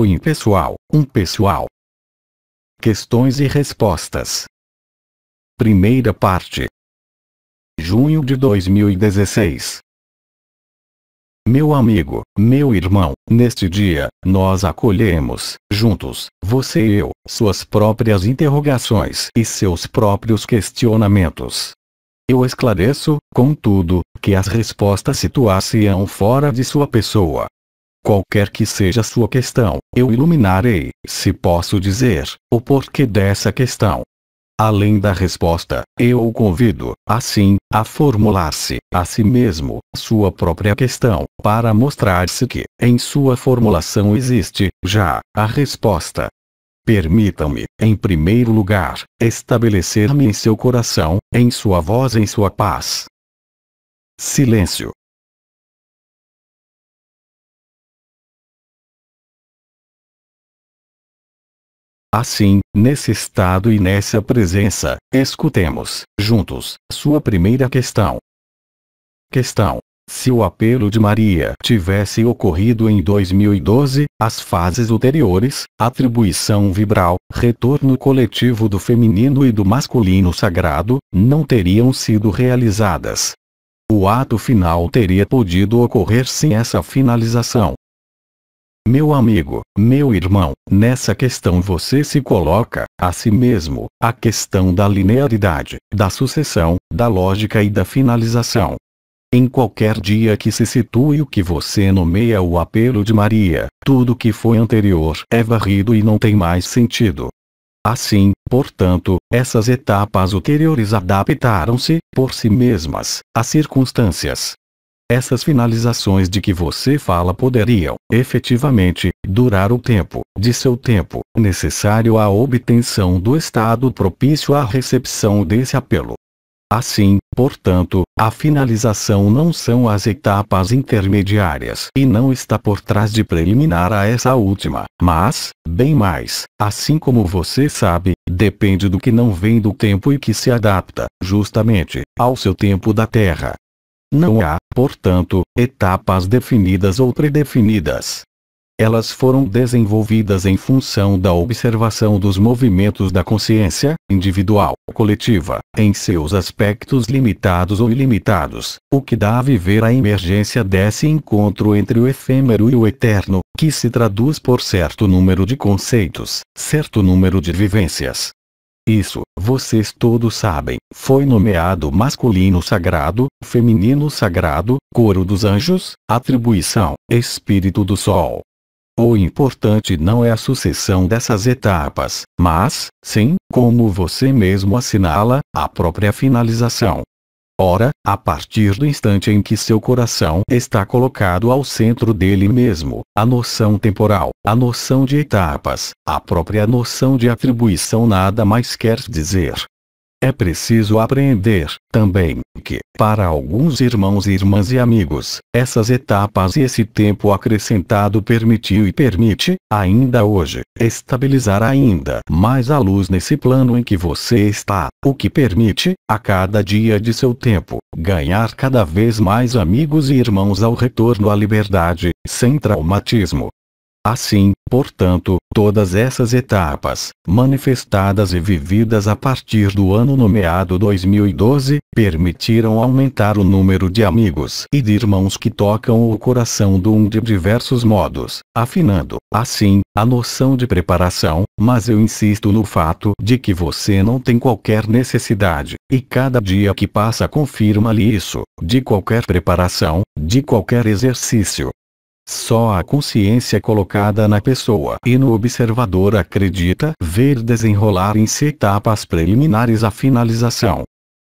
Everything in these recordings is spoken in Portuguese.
ou impessoal, um pessoal. Questões e respostas. Primeira parte. Junho de 2016. Meu amigo, meu irmão, neste dia, nós acolhemos, juntos, você e eu, suas próprias interrogações e seus próprios questionamentos. Eu esclareço, contudo, que as respostas situar-se-ão fora de sua pessoa, Qualquer que seja sua questão, eu iluminarei, se posso dizer, o porquê dessa questão. Além da resposta, eu o convido, assim, a formular-se, a si mesmo, sua própria questão, para mostrar-se que, em sua formulação existe, já, a resposta. Permitam-me, em primeiro lugar, estabelecer-me em seu coração, em sua voz, em sua paz. Silêncio. Assim, nesse estado e nessa presença, escutemos, juntos, sua primeira questão. Questão. Se o apelo de Maria tivesse ocorrido em 2012, as fases ulteriores, atribuição vibral, retorno coletivo do feminino e do masculino sagrado, não teriam sido realizadas. O ato final teria podido ocorrer sem essa finalização. Meu amigo, meu irmão, nessa questão você se coloca, a si mesmo, a questão da linearidade, da sucessão, da lógica e da finalização. Em qualquer dia que se situe o que você nomeia o apelo de Maria, tudo que foi anterior é varrido e não tem mais sentido. Assim, portanto, essas etapas ulteriores adaptaram-se, por si mesmas, às circunstâncias, essas finalizações de que você fala poderiam, efetivamente, durar o tempo, de seu tempo, necessário à obtenção do estado propício à recepção desse apelo. Assim, portanto, a finalização não são as etapas intermediárias e não está por trás de preliminar a essa última, mas, bem mais, assim como você sabe, depende do que não vem do tempo e que se adapta, justamente, ao seu tempo da Terra. Não há, portanto, etapas definidas ou predefinidas. Elas foram desenvolvidas em função da observação dos movimentos da consciência, individual, coletiva, em seus aspectos limitados ou ilimitados, o que dá a viver a emergência desse encontro entre o efêmero e o eterno, que se traduz por certo número de conceitos, certo número de vivências, isso, vocês todos sabem, foi nomeado masculino sagrado, feminino sagrado, coro dos anjos, atribuição, espírito do sol. O importante não é a sucessão dessas etapas, mas, sim, como você mesmo assinala, a própria finalização. Ora, a partir do instante em que seu coração está colocado ao centro dele mesmo, a noção temporal, a noção de etapas, a própria noção de atribuição nada mais quer dizer é preciso apreender, também, que, para alguns irmãos e irmãs e amigos, essas etapas e esse tempo acrescentado permitiu e permite, ainda hoje, estabilizar ainda mais a luz nesse plano em que você está, o que permite, a cada dia de seu tempo, ganhar cada vez mais amigos e irmãos ao retorno à liberdade, sem traumatismo, Assim, portanto, todas essas etapas, manifestadas e vividas a partir do ano nomeado 2012, permitiram aumentar o número de amigos e de irmãos que tocam o coração do um de diversos modos, afinando, assim, a noção de preparação, mas eu insisto no fato de que você não tem qualquer necessidade, e cada dia que passa confirma-lhe isso, de qualquer preparação, de qualquer exercício, só a consciência é colocada na pessoa e no observador acredita ver desenrolar em se etapas preliminares a finalização.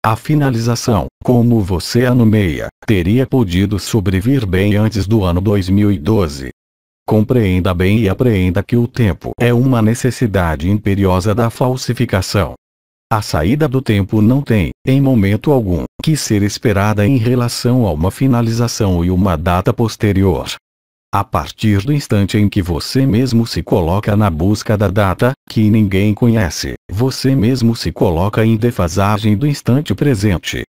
A finalização, como você a nomeia, teria podido sobreviver bem antes do ano 2012. Compreenda bem e apreenda que o tempo é uma necessidade imperiosa da falsificação. A saída do tempo não tem, em momento algum, que ser esperada em relação a uma finalização e uma data posterior. A partir do instante em que você mesmo se coloca na busca da data, que ninguém conhece, você mesmo se coloca em defasagem do instante presente.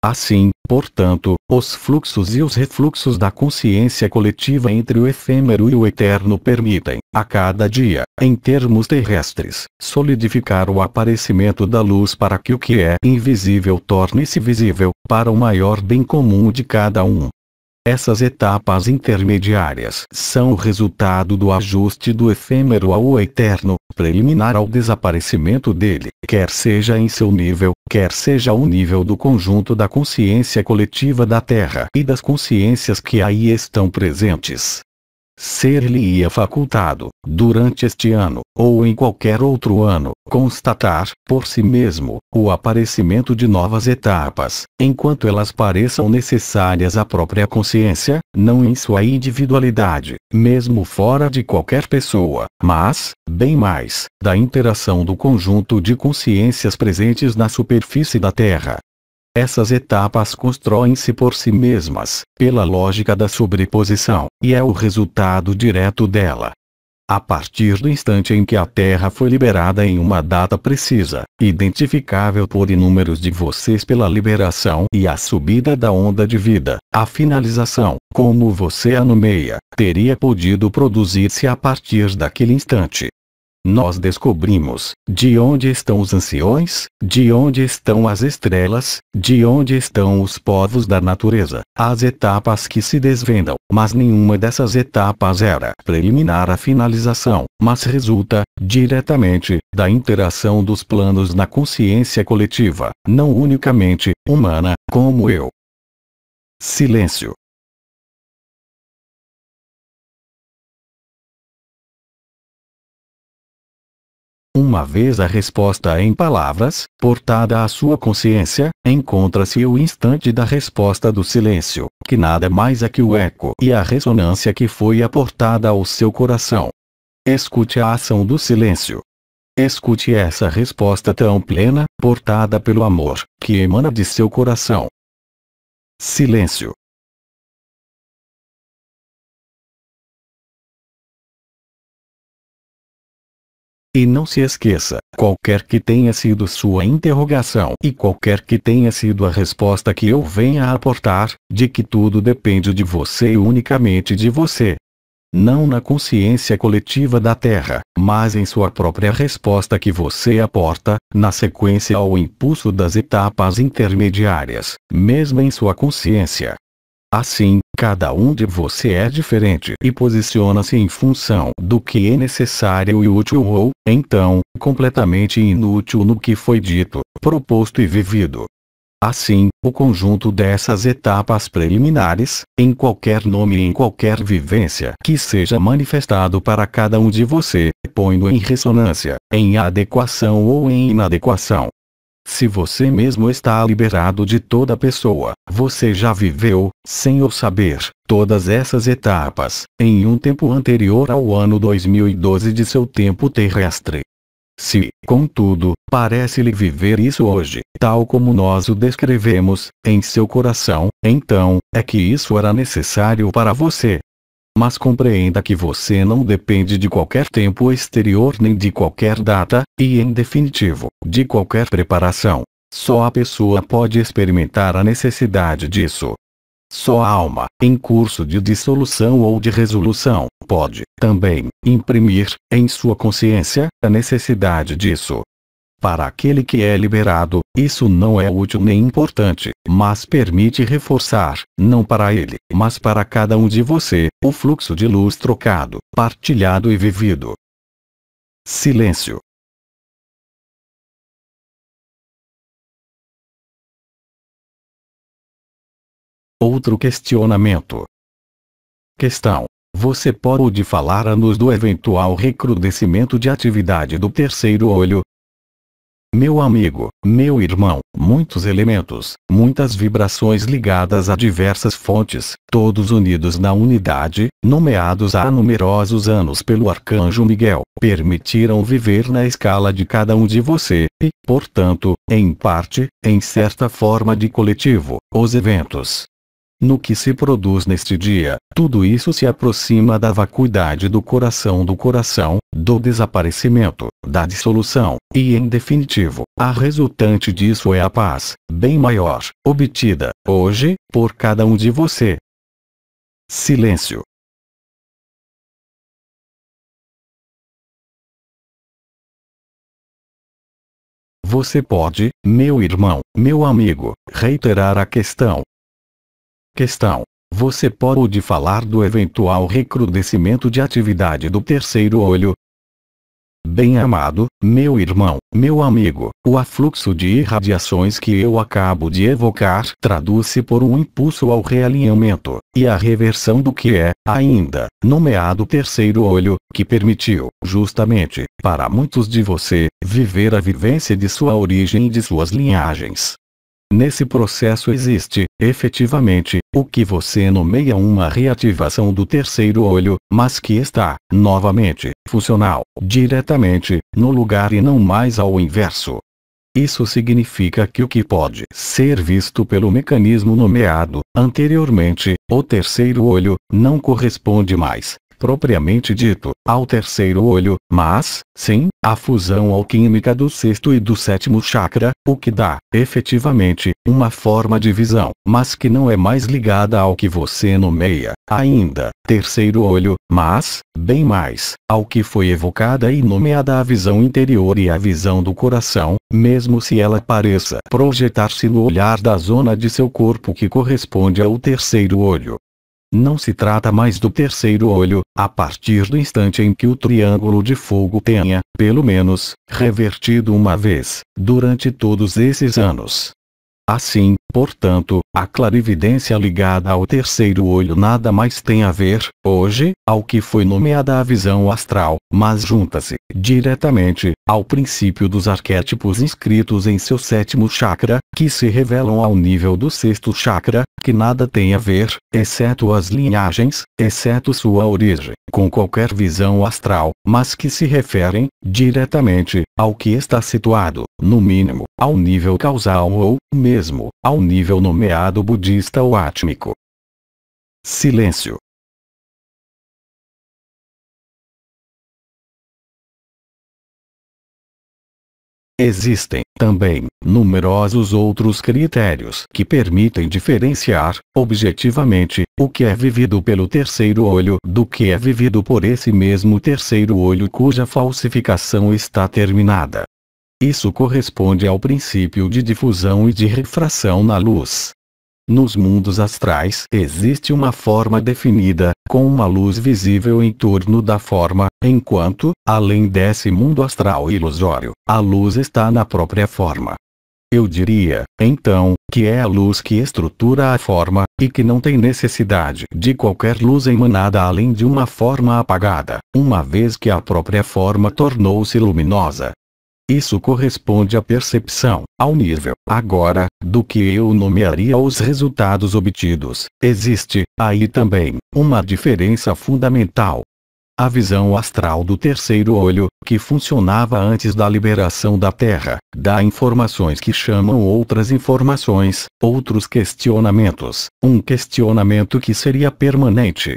Assim, portanto, os fluxos e os refluxos da consciência coletiva entre o efêmero e o eterno permitem, a cada dia, em termos terrestres, solidificar o aparecimento da luz para que o que é invisível torne-se visível, para o maior bem comum de cada um. Essas etapas intermediárias são o resultado do ajuste do efêmero ao eterno, preliminar ao desaparecimento dele, quer seja em seu nível, quer seja o nível do conjunto da consciência coletiva da Terra e das consciências que aí estão presentes ser-lhe-ia facultado, durante este ano, ou em qualquer outro ano, constatar, por si mesmo, o aparecimento de novas etapas, enquanto elas pareçam necessárias à própria consciência, não em sua individualidade, mesmo fora de qualquer pessoa, mas, bem mais, da interação do conjunto de consciências presentes na superfície da Terra, essas etapas constroem-se por si mesmas, pela lógica da sobreposição, e é o resultado direto dela. A partir do instante em que a Terra foi liberada em uma data precisa, identificável por inúmeros de vocês pela liberação e a subida da onda de vida, a finalização, como você a nomeia, teria podido produzir-se a partir daquele instante nós descobrimos de onde estão os anciões, de onde estão as estrelas, de onde estão os povos da natureza, as etapas que se desvendam, mas nenhuma dessas etapas era preliminar à finalização, mas resulta, diretamente, da interação dos planos na consciência coletiva, não unicamente humana, como eu. Silêncio. Uma vez a resposta em palavras, portada à sua consciência, encontra-se o instante da resposta do silêncio, que nada mais é que o eco e a ressonância que foi aportada ao seu coração. Escute a ação do silêncio. Escute essa resposta tão plena, portada pelo amor, que emana de seu coração. Silêncio. E não se esqueça, qualquer que tenha sido sua interrogação e qualquer que tenha sido a resposta que eu venha a aportar, de que tudo depende de você e unicamente de você. Não na consciência coletiva da Terra, mas em sua própria resposta que você aporta, na sequência ao impulso das etapas intermediárias, mesmo em sua consciência, Assim, cada um de você é diferente e posiciona-se em função do que é necessário e útil ou, então, completamente inútil no que foi dito, proposto e vivido. Assim, o conjunto dessas etapas preliminares, em qualquer nome e em qualquer vivência que seja manifestado para cada um de você, põe-no em ressonância, em adequação ou em inadequação, se você mesmo está liberado de toda pessoa, você já viveu, sem ou saber, todas essas etapas, em um tempo anterior ao ano 2012 de seu tempo terrestre. Se, contudo, parece-lhe viver isso hoje, tal como nós o descrevemos, em seu coração, então, é que isso era necessário para você, mas compreenda que você não depende de qualquer tempo exterior nem de qualquer data, e em definitivo, de qualquer preparação. Só a pessoa pode experimentar a necessidade disso. Só a alma, em curso de dissolução ou de resolução, pode, também, imprimir, em sua consciência, a necessidade disso. Para aquele que é liberado, isso não é útil nem importante, mas permite reforçar, não para ele, mas para cada um de você, o fluxo de luz trocado, partilhado e vivido. Silêncio. Outro questionamento. Questão. Você pode falar-nos a do eventual recrudescimento de atividade do terceiro olho, meu amigo, meu irmão, muitos elementos, muitas vibrações ligadas a diversas fontes, todos unidos na unidade, nomeados há numerosos anos pelo arcanjo Miguel, permitiram viver na escala de cada um de você, e, portanto, em parte, em certa forma de coletivo, os eventos, no que se produz neste dia, tudo isso se aproxima da vacuidade do coração do coração, do desaparecimento, da dissolução, e em definitivo, a resultante disso é a paz, bem maior, obtida, hoje, por cada um de você. Silêncio. Você pode, meu irmão, meu amigo, reiterar a questão, Questão. Você pode falar do eventual recrudescimento de atividade do terceiro olho? Bem amado, meu irmão, meu amigo, o afluxo de irradiações que eu acabo de evocar traduz-se por um impulso ao realinhamento, e à reversão do que é, ainda, nomeado terceiro olho, que permitiu, justamente, para muitos de você, viver a vivência de sua origem e de suas linhagens. Nesse processo existe, efetivamente, o que você nomeia uma reativação do terceiro olho, mas que está, novamente, funcional, diretamente, no lugar e não mais ao inverso. Isso significa que o que pode ser visto pelo mecanismo nomeado anteriormente, o terceiro olho, não corresponde mais propriamente dito, ao terceiro olho, mas, sim, a fusão alquímica do sexto e do sétimo chakra, o que dá, efetivamente, uma forma de visão, mas que não é mais ligada ao que você nomeia, ainda, terceiro olho, mas, bem mais, ao que foi evocada e nomeada a visão interior e a visão do coração, mesmo se ela pareça projetar-se no olhar da zona de seu corpo que corresponde ao terceiro olho, não se trata mais do terceiro olho, a partir do instante em que o triângulo de fogo tenha, pelo menos, revertido uma vez, durante todos esses anos. Assim, Portanto, a clarividência ligada ao terceiro olho nada mais tem a ver, hoje, ao que foi nomeada a visão astral, mas junta-se, diretamente, ao princípio dos arquétipos inscritos em seu sétimo chakra, que se revelam ao nível do sexto chakra, que nada tem a ver, exceto as linhagens, exceto sua origem, com qualquer visão astral, mas que se referem, diretamente, ao que está situado, no mínimo, ao nível causal ou, mesmo, ao ao nível nomeado budista ou átmico. Silêncio. Existem, também, numerosos outros critérios que permitem diferenciar, objetivamente, o que é vivido pelo terceiro olho do que é vivido por esse mesmo terceiro olho cuja falsificação está terminada. Isso corresponde ao princípio de difusão e de refração na luz. Nos mundos astrais existe uma forma definida, com uma luz visível em torno da forma, enquanto, além desse mundo astral ilusório, a luz está na própria forma. Eu diria, então, que é a luz que estrutura a forma, e que não tem necessidade de qualquer luz emanada além de uma forma apagada, uma vez que a própria forma tornou-se luminosa, isso corresponde à percepção, ao nível, agora, do que eu nomearia os resultados obtidos. Existe, aí também, uma diferença fundamental. A visão astral do terceiro olho, que funcionava antes da liberação da Terra, dá informações que chamam outras informações, outros questionamentos, um questionamento que seria permanente,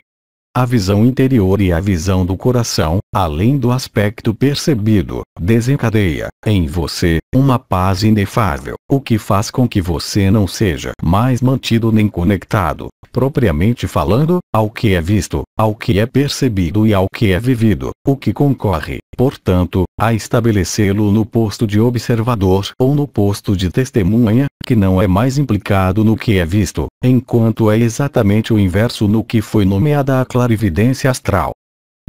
a visão interior e a visão do coração, além do aspecto percebido, desencadeia, em você, uma paz inefável, o que faz com que você não seja mais mantido nem conectado, propriamente falando, ao que é visto, ao que é percebido e ao que é vivido, o que concorre, portanto, a estabelecê-lo no posto de observador ou no posto de testemunha, que não é mais implicado no que é visto, enquanto é exatamente o inverso no que foi nomeada a clarividência astral.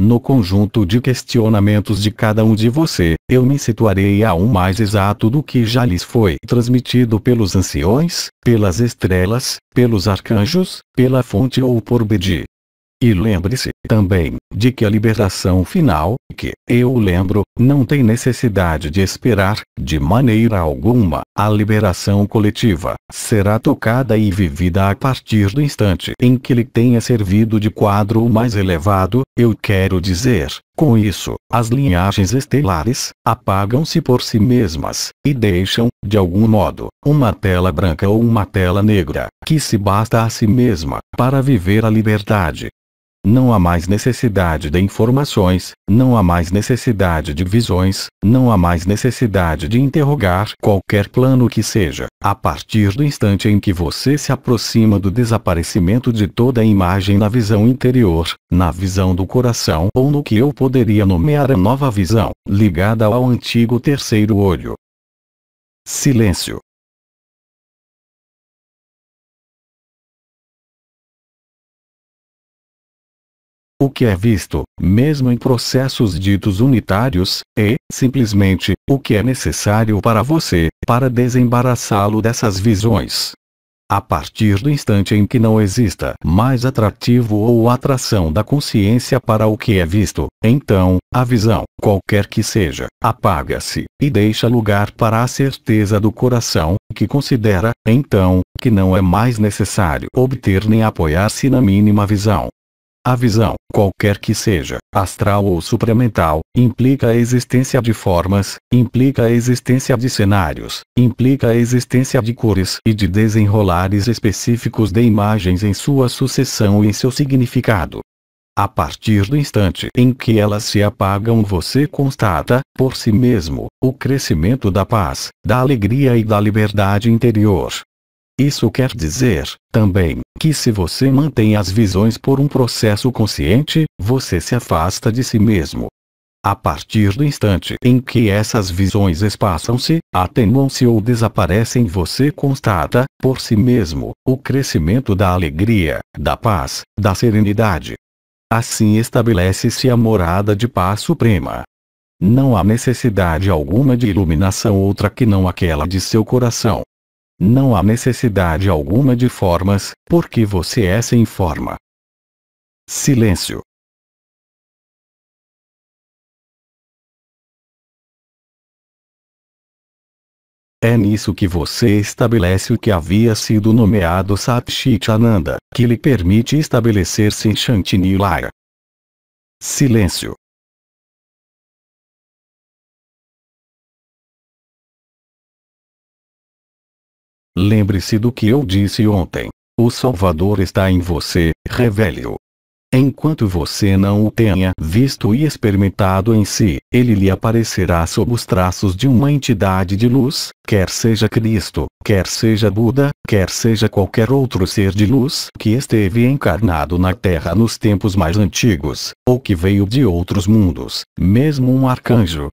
No conjunto de questionamentos de cada um de você, eu me situarei a um mais exato do que já lhes foi transmitido pelos anciões, pelas estrelas, pelos arcanjos, pela fonte ou por Bedi. E lembre-se, também, de que a libertação final, que, eu lembro, não tem necessidade de esperar, de maneira alguma, a liberação coletiva, será tocada e vivida a partir do instante em que lhe tenha servido de quadro mais elevado, eu quero dizer, com isso, as linhagens estelares, apagam-se por si mesmas, e deixam, de algum modo, uma tela branca ou uma tela negra, que se basta a si mesma, para viver a liberdade não há mais necessidade de informações, não há mais necessidade de visões, não há mais necessidade de interrogar qualquer plano que seja. A partir do instante em que você se aproxima do desaparecimento de toda a imagem na visão interior, na visão do coração ou no que eu poderia nomear a nova visão, ligada ao antigo terceiro olho. Silêncio. o que é visto, mesmo em processos ditos unitários, é, simplesmente, o que é necessário para você, para desembaraçá-lo dessas visões. A partir do instante em que não exista mais atrativo ou atração da consciência para o que é visto, então, a visão, qualquer que seja, apaga-se, e deixa lugar para a certeza do coração, que considera, então, que não é mais necessário obter nem apoiar-se na mínima visão, a visão, qualquer que seja, astral ou supramental, implica a existência de formas, implica a existência de cenários, implica a existência de cores e de desenrolares específicos de imagens em sua sucessão e em seu significado. A partir do instante em que elas se apagam, você constata, por si mesmo, o crescimento da paz, da alegria e da liberdade interior, isso quer dizer, também, que se você mantém as visões por um processo consciente, você se afasta de si mesmo. A partir do instante em que essas visões espaçam-se, atenuam-se ou desaparecem, você constata, por si mesmo, o crescimento da alegria, da paz, da serenidade. Assim estabelece-se a morada de paz suprema. Não há necessidade alguma de iluminação outra que não aquela de seu coração. Não há necessidade alguma de formas, porque você é sem forma. Silêncio. É nisso que você estabelece o que havia sido nomeado Ananda, que lhe permite estabelecer-se em Shantinilaya. Silêncio. Lembre-se do que eu disse ontem. O Salvador está em você, revele-o. Enquanto você não o tenha visto e experimentado em si, ele lhe aparecerá sob os traços de uma entidade de luz, quer seja Cristo, quer seja Buda, quer seja qualquer outro ser de luz que esteve encarnado na Terra nos tempos mais antigos, ou que veio de outros mundos, mesmo um arcanjo,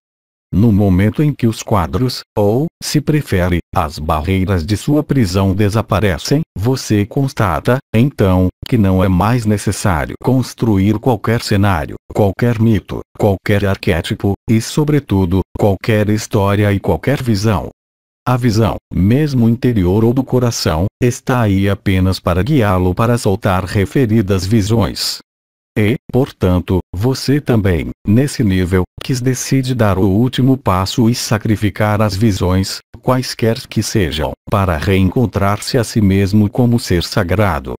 no momento em que os quadros, ou, se prefere, as barreiras de sua prisão desaparecem, você constata, então, que não é mais necessário construir qualquer cenário, qualquer mito, qualquer arquétipo, e sobretudo, qualquer história e qualquer visão. A visão, mesmo interior ou do coração, está aí apenas para guiá-lo para soltar referidas visões. E, portanto, você também, nesse nível, quis decide dar o último passo e sacrificar as visões, quaisquer que sejam, para reencontrar-se a si mesmo como ser sagrado,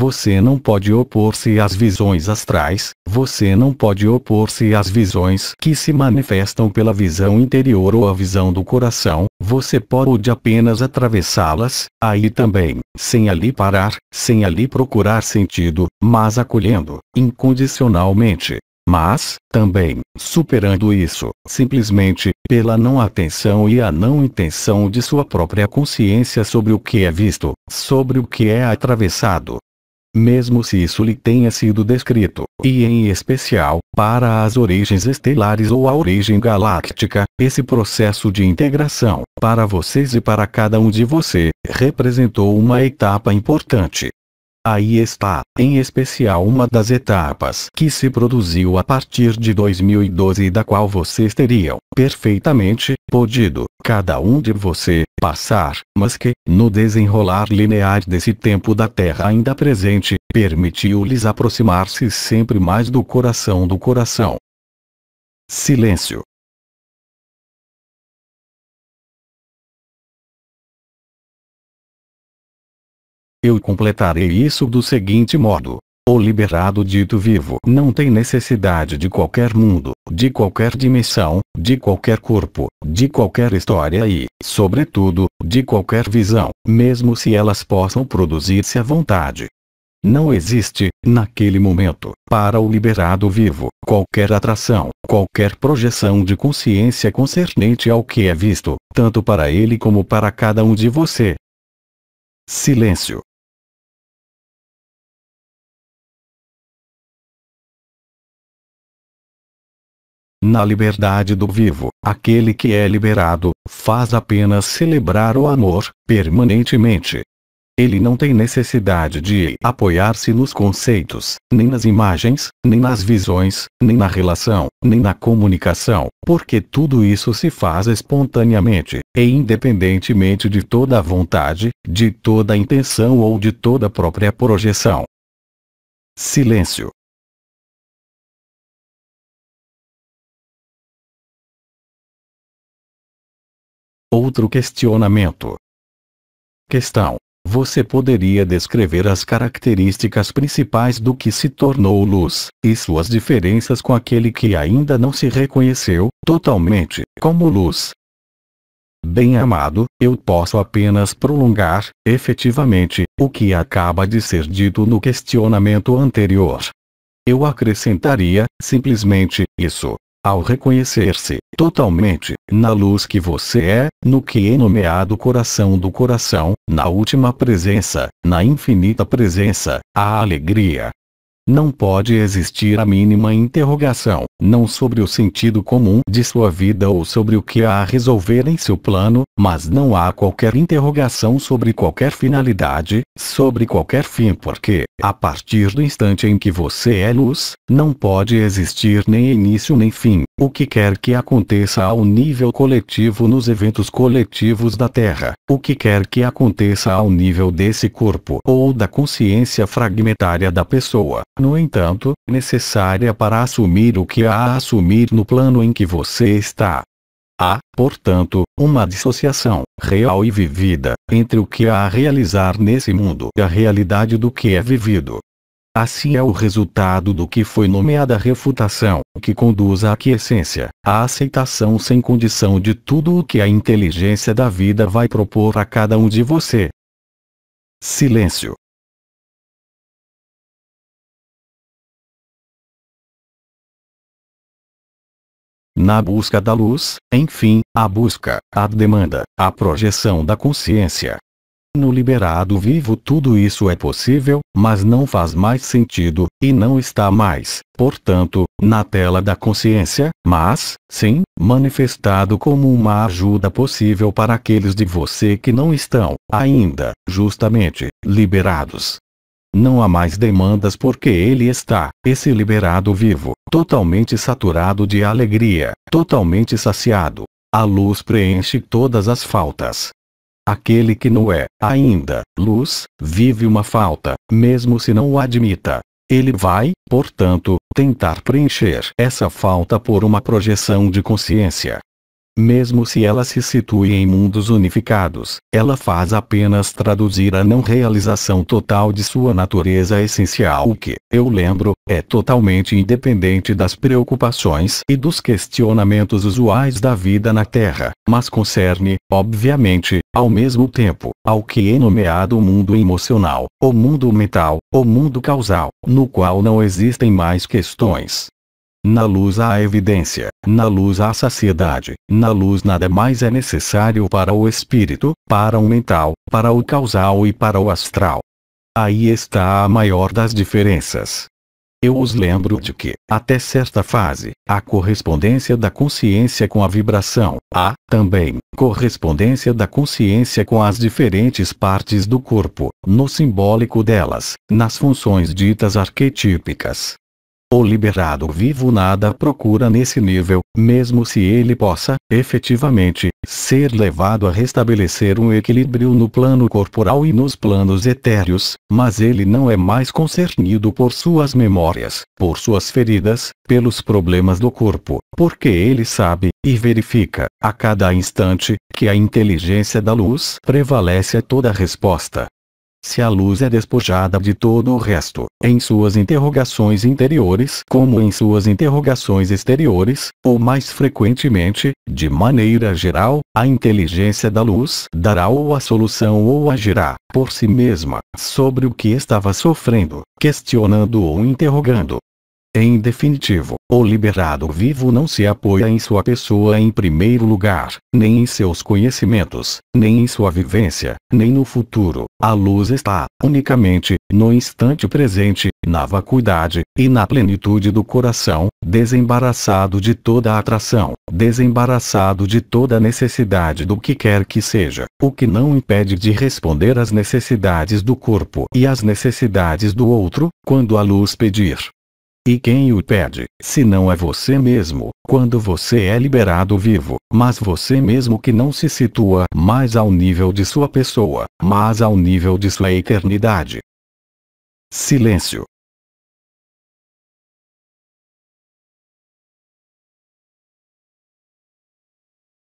você não pode opor-se às visões astrais, você não pode opor-se às visões que se manifestam pela visão interior ou a visão do coração, você pode apenas atravessá-las, aí também, sem ali parar, sem ali procurar sentido, mas acolhendo, incondicionalmente. Mas, também, superando isso, simplesmente, pela não atenção e a não intenção de sua própria consciência sobre o que é visto, sobre o que é atravessado, mesmo se isso lhe tenha sido descrito, e em especial, para as origens estelares ou a origem galáctica, esse processo de integração, para vocês e para cada um de você, representou uma etapa importante, Aí está, em especial uma das etapas que se produziu a partir de 2012 e da qual vocês teriam, perfeitamente, podido, cada um de você, passar, mas que, no desenrolar linear desse tempo da Terra ainda presente, permitiu-lhes aproximar-se sempre mais do coração do coração. Silêncio. Eu completarei isso do seguinte modo. O liberado dito vivo não tem necessidade de qualquer mundo, de qualquer dimensão, de qualquer corpo, de qualquer história e, sobretudo, de qualquer visão, mesmo se elas possam produzir-se à vontade. Não existe, naquele momento, para o liberado vivo, qualquer atração, qualquer projeção de consciência concernente ao que é visto, tanto para ele como para cada um de você. Silêncio. Na liberdade do vivo, aquele que é liberado, faz apenas celebrar o amor, permanentemente. Ele não tem necessidade de apoiar-se nos conceitos, nem nas imagens, nem nas visões, nem na relação, nem na comunicação, porque tudo isso se faz espontaneamente, e independentemente de toda a vontade, de toda a intenção ou de toda a própria projeção. Silêncio. Outro questionamento. Questão. Você poderia descrever as características principais do que se tornou luz, e suas diferenças com aquele que ainda não se reconheceu, totalmente, como luz. Bem amado, eu posso apenas prolongar, efetivamente, o que acaba de ser dito no questionamento anterior. Eu acrescentaria, simplesmente, isso, ao reconhecer-se totalmente na luz que você é, no que é nomeado coração do coração, na última presença, na infinita presença, a alegria não pode existir a mínima interrogação, não sobre o sentido comum de sua vida ou sobre o que há a resolver em seu plano, mas não há qualquer interrogação sobre qualquer finalidade, sobre qualquer fim, porque, a partir do instante em que você é luz, não pode existir nem início nem fim o que quer que aconteça ao nível coletivo nos eventos coletivos da Terra, o que quer que aconteça ao nível desse corpo ou da consciência fragmentária da pessoa, no entanto, necessária para assumir o que há a assumir no plano em que você está. Há, portanto, uma dissociação, real e vivida, entre o que há a realizar nesse mundo e a realidade do que é vivido. Assim é o resultado do que foi nomeada refutação, que conduz à quiescência, à aceitação sem condição de tudo o que a inteligência da vida vai propor a cada um de você. Silêncio. Na busca da luz, enfim, a busca, a demanda, a projeção da consciência, no liberado vivo tudo isso é possível, mas não faz mais sentido, e não está mais, portanto, na tela da consciência, mas, sim, manifestado como uma ajuda possível para aqueles de você que não estão, ainda, justamente, liberados. Não há mais demandas porque ele está, esse liberado vivo, totalmente saturado de alegria, totalmente saciado. A luz preenche todas as faltas, Aquele que não é, ainda, luz, vive uma falta, mesmo se não o admita. Ele vai, portanto, tentar preencher essa falta por uma projeção de consciência. Mesmo se ela se situe em mundos unificados, ela faz apenas traduzir a não realização total de sua natureza essencial, o que, eu lembro, é totalmente independente das preocupações e dos questionamentos usuais da vida na Terra, mas concerne, obviamente, ao mesmo tempo, ao que é nomeado o mundo emocional, o mundo mental, o mundo causal, no qual não existem mais questões, na luz há evidência, na luz há saciedade, na luz nada mais é necessário para o espírito, para o mental, para o causal e para o astral. Aí está a maior das diferenças. Eu os lembro de que, até certa fase, a correspondência da consciência com a vibração, há, também, correspondência da consciência com as diferentes partes do corpo, no simbólico delas, nas funções ditas arquetípicas. O liberado vivo nada procura nesse nível, mesmo se ele possa, efetivamente, ser levado a restabelecer um equilíbrio no plano corporal e nos planos etéreos, mas ele não é mais concernido por suas memórias, por suas feridas, pelos problemas do corpo, porque ele sabe, e verifica, a cada instante, que a inteligência da luz prevalece a toda resposta, se a luz é despojada de todo o resto, em suas interrogações interiores como em suas interrogações exteriores, ou mais frequentemente, de maneira geral, a inteligência da luz dará ou a solução ou agirá, por si mesma, sobre o que estava sofrendo, questionando ou interrogando, em definitivo, o liberado vivo não se apoia em sua pessoa em primeiro lugar, nem em seus conhecimentos, nem em sua vivência, nem no futuro. A luz está, unicamente, no instante presente, na vacuidade, e na plenitude do coração, desembaraçado de toda atração, desembaraçado de toda necessidade do que quer que seja, o que não impede de responder às necessidades do corpo e às necessidades do outro, quando a luz pedir. E quem o pede, se não é você mesmo, quando você é liberado vivo, mas você mesmo que não se situa mais ao nível de sua pessoa, mas ao nível de sua eternidade. Silêncio.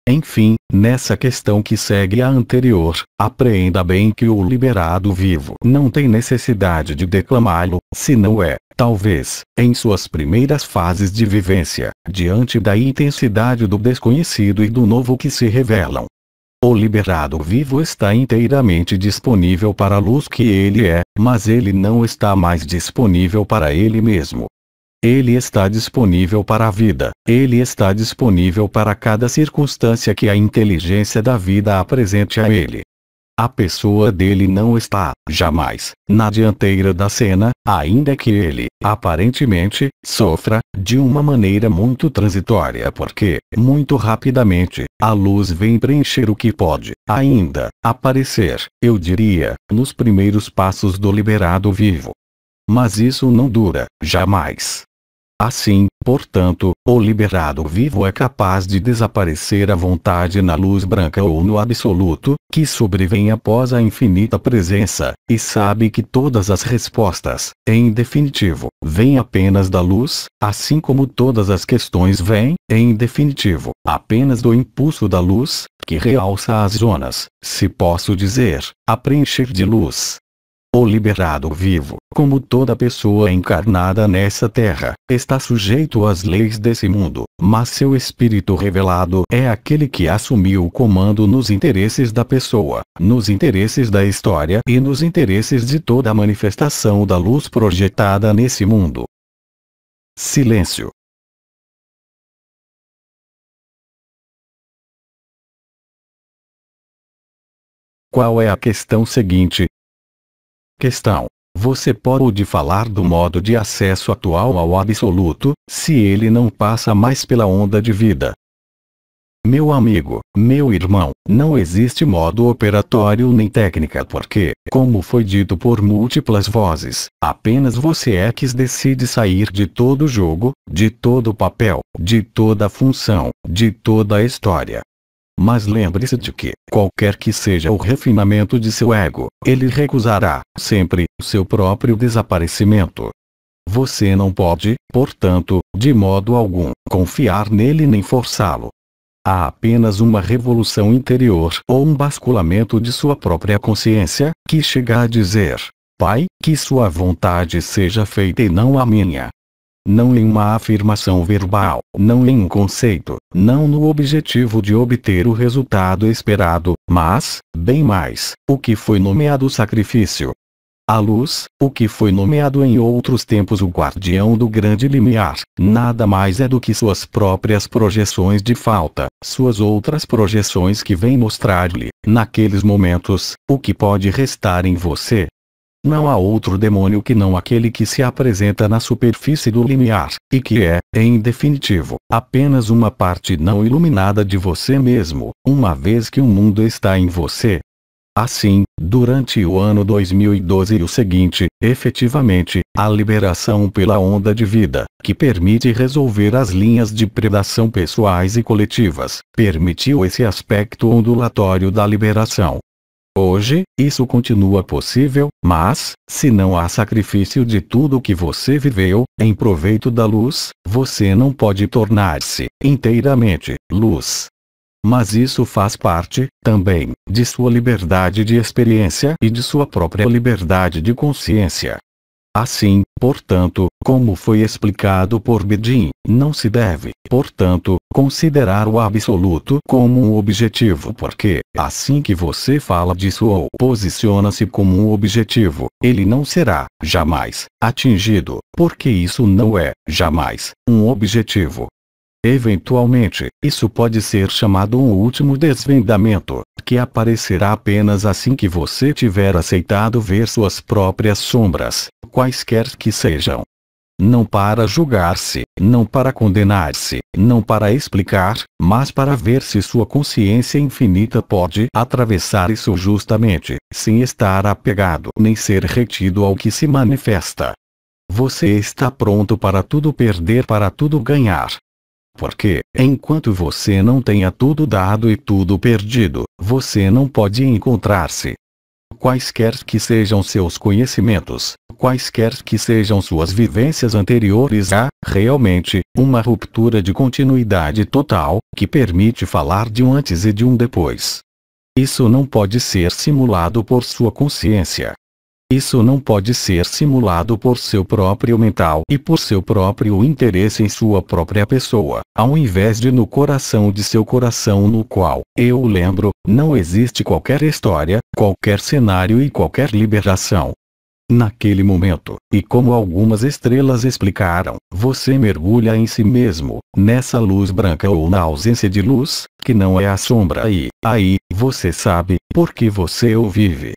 Enfim, nessa questão que segue a anterior, apreenda bem que o liberado vivo não tem necessidade de declamá-lo, se não é Talvez, em suas primeiras fases de vivência, diante da intensidade do desconhecido e do novo que se revelam. O liberado vivo está inteiramente disponível para a luz que ele é, mas ele não está mais disponível para ele mesmo. Ele está disponível para a vida, ele está disponível para cada circunstância que a inteligência da vida apresente a ele. A pessoa dele não está, jamais, na dianteira da cena, ainda que ele, aparentemente, sofra, de uma maneira muito transitória porque, muito rapidamente, a luz vem preencher o que pode, ainda, aparecer, eu diria, nos primeiros passos do liberado vivo. Mas isso não dura, jamais. Assim, Portanto, o liberado vivo é capaz de desaparecer à vontade na luz branca ou no absoluto, que sobrevém após a infinita presença, e sabe que todas as respostas, em definitivo, vêm apenas da luz, assim como todas as questões vêm, em definitivo, apenas do impulso da luz, que realça as zonas, se posso dizer, a preencher de luz. O liberado vivo, como toda pessoa encarnada nessa terra, está sujeito às leis desse mundo, mas seu espírito revelado é aquele que assumiu o comando nos interesses da pessoa, nos interesses da história e nos interesses de toda a manifestação da luz projetada nesse mundo. Silêncio. Qual é a questão seguinte? Questão. Você pode falar do modo de acesso atual ao absoluto, se ele não passa mais pela onda de vida. Meu amigo, meu irmão, não existe modo operatório nem técnica porque, como foi dito por múltiplas vozes, apenas você é que decide sair de todo jogo, de todo papel, de toda função, de toda história. Mas lembre-se de que, qualquer que seja o refinamento de seu ego, ele recusará, sempre, seu próprio desaparecimento. Você não pode, portanto, de modo algum, confiar nele nem forçá-lo. Há apenas uma revolução interior ou um basculamento de sua própria consciência, que chega a dizer: Pai, que sua vontade seja feita e não a minha não em uma afirmação verbal, não em um conceito, não no objetivo de obter o resultado esperado, mas, bem mais, o que foi nomeado sacrifício. A luz, o que foi nomeado em outros tempos o guardião do grande limiar, nada mais é do que suas próprias projeções de falta, suas outras projeções que vêm mostrar-lhe, naqueles momentos, o que pode restar em você, não há outro demônio que não aquele que se apresenta na superfície do limiar, e que é, em definitivo, apenas uma parte não iluminada de você mesmo, uma vez que o mundo está em você. Assim, durante o ano 2012 e o seguinte, efetivamente, a liberação pela onda de vida, que permite resolver as linhas de predação pessoais e coletivas, permitiu esse aspecto ondulatório da liberação, Hoje, isso continua possível, mas, se não há sacrifício de tudo o que você viveu, em proveito da luz, você não pode tornar-se, inteiramente, luz. Mas isso faz parte, também, de sua liberdade de experiência e de sua própria liberdade de consciência. Assim, portanto, como foi explicado por Bidin, não se deve, portanto, considerar o absoluto como um objetivo porque, assim que você fala disso ou posiciona-se como um objetivo, ele não será, jamais, atingido, porque isso não é, jamais, um objetivo. Eventualmente, isso pode ser chamado um último desvendamento, que aparecerá apenas assim que você tiver aceitado ver suas próprias sombras, quaisquer que sejam. Não para julgar-se, não para condenar-se, não para explicar, mas para ver se sua consciência infinita pode atravessar isso justamente, sem estar apegado nem ser retido ao que se manifesta. Você está pronto para tudo perder, para tudo ganhar, porque, enquanto você não tenha tudo dado e tudo perdido, você não pode encontrar-se. Quaisquer que sejam seus conhecimentos, quaisquer que sejam suas vivências anteriores há, realmente, uma ruptura de continuidade total, que permite falar de um antes e de um depois. Isso não pode ser simulado por sua consciência, isso não pode ser simulado por seu próprio mental e por seu próprio interesse em sua própria pessoa, ao invés de no coração de seu coração no qual, eu lembro, não existe qualquer história, qualquer cenário e qualquer liberação. Naquele momento, e como algumas estrelas explicaram, você mergulha em si mesmo, nessa luz branca ou na ausência de luz, que não é a sombra e, aí, você sabe, porque você o vive.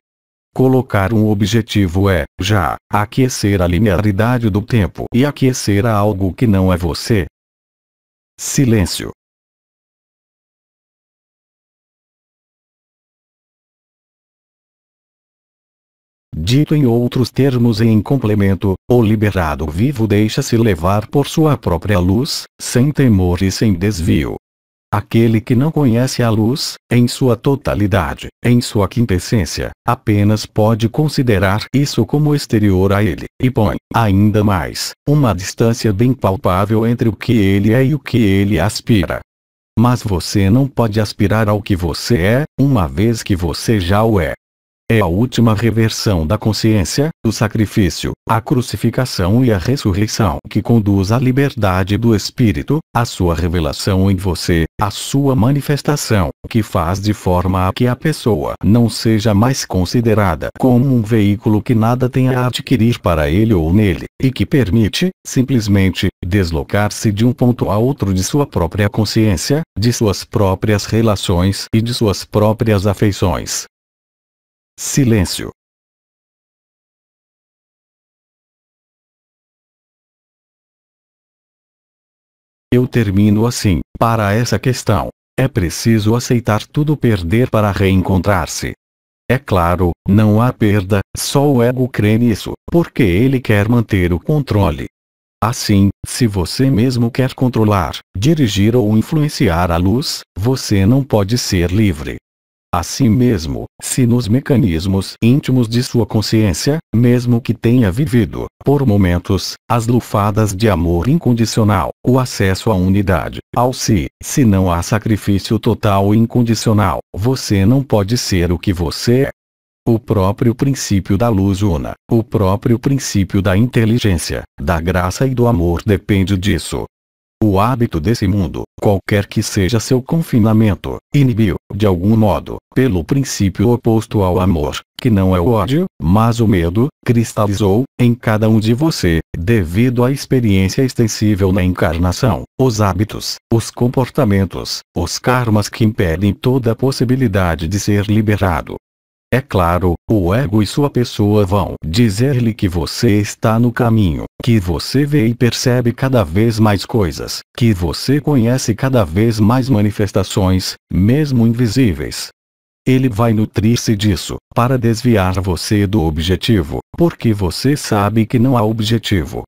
Colocar um objetivo é, já, aquecer a linearidade do tempo e aquecer a algo que não é você. Silêncio. Dito em outros termos e em complemento, o liberado vivo deixa-se levar por sua própria luz, sem temor e sem desvio. Aquele que não conhece a luz, em sua totalidade, em sua quintessência, apenas pode considerar isso como exterior a ele, e põe, ainda mais, uma distância bem palpável entre o que ele é e o que ele aspira. Mas você não pode aspirar ao que você é, uma vez que você já o é. É a última reversão da consciência, o sacrifício, a crucificação e a ressurreição que conduz à liberdade do espírito, à sua revelação em você, à sua manifestação, que faz de forma a que a pessoa não seja mais considerada como um veículo que nada tem a adquirir para ele ou nele, e que permite, simplesmente, deslocar-se de um ponto a outro de sua própria consciência, de suas próprias relações e de suas próprias afeições silêncio Eu termino assim. Para essa questão, é preciso aceitar tudo perder para reencontrar-se. É claro, não há perda, só o ego crê nisso, porque ele quer manter o controle. Assim, se você mesmo quer controlar, dirigir ou influenciar a luz, você não pode ser livre. Assim mesmo, se nos mecanismos íntimos de sua consciência, mesmo que tenha vivido, por momentos, as lufadas de amor incondicional, o acesso à unidade, ao si, se não há sacrifício total e incondicional, você não pode ser o que você é. O próprio princípio da luz una, o próprio princípio da inteligência, da graça e do amor depende disso. O hábito desse mundo, qualquer que seja seu confinamento, inibiu, de algum modo, pelo princípio oposto ao amor, que não é o ódio, mas o medo, cristalizou, em cada um de você, devido à experiência extensível na encarnação, os hábitos, os comportamentos, os karmas que impedem toda possibilidade de ser liberado, é claro, o ego e sua pessoa vão dizer-lhe que você está no caminho, que você vê e percebe cada vez mais coisas, que você conhece cada vez mais manifestações, mesmo invisíveis. Ele vai nutrir-se disso, para desviar você do objetivo, porque você sabe que não há objetivo.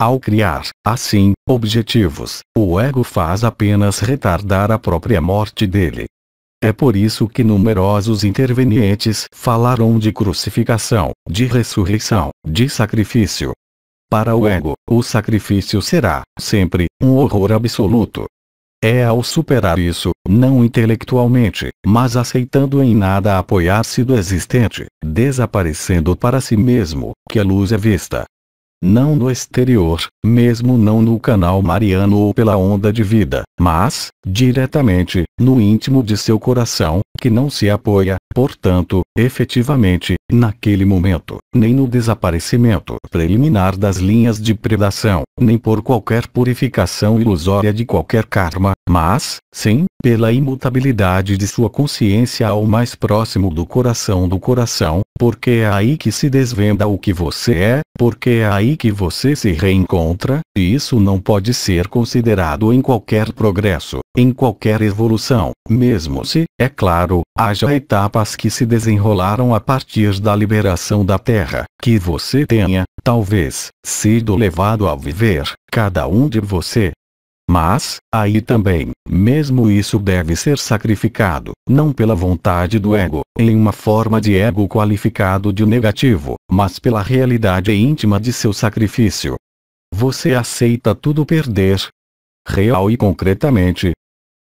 Ao criar, assim, objetivos, o ego faz apenas retardar a própria morte dele. É por isso que numerosos intervenientes falaram de crucificação, de ressurreição, de sacrifício. Para o ego, o sacrifício será, sempre, um horror absoluto. É ao superar isso, não intelectualmente, mas aceitando em nada apoiar-se do existente, desaparecendo para si mesmo, que a luz é vista, não no exterior, mesmo não no canal mariano ou pela onda de vida, mas, diretamente, no íntimo de seu coração, que não se apoia, portanto, efetivamente, naquele momento, nem no desaparecimento preliminar das linhas de predação, nem por qualquer purificação ilusória de qualquer karma, mas, sim, pela imutabilidade de sua consciência ao mais próximo do coração do coração, porque é aí que se desvenda o que você é, porque é aí que você se reencontra, e isso não pode ser considerado em qualquer progresso, em qualquer evolução, mesmo se, é claro, haja etapa que se desenrolaram a partir da liberação da Terra, que você tenha, talvez, sido levado a viver, cada um de você. Mas, aí também, mesmo isso deve ser sacrificado, não pela vontade do ego, em uma forma de ego qualificado de negativo, mas pela realidade íntima de seu sacrifício. Você aceita tudo perder, real e concretamente,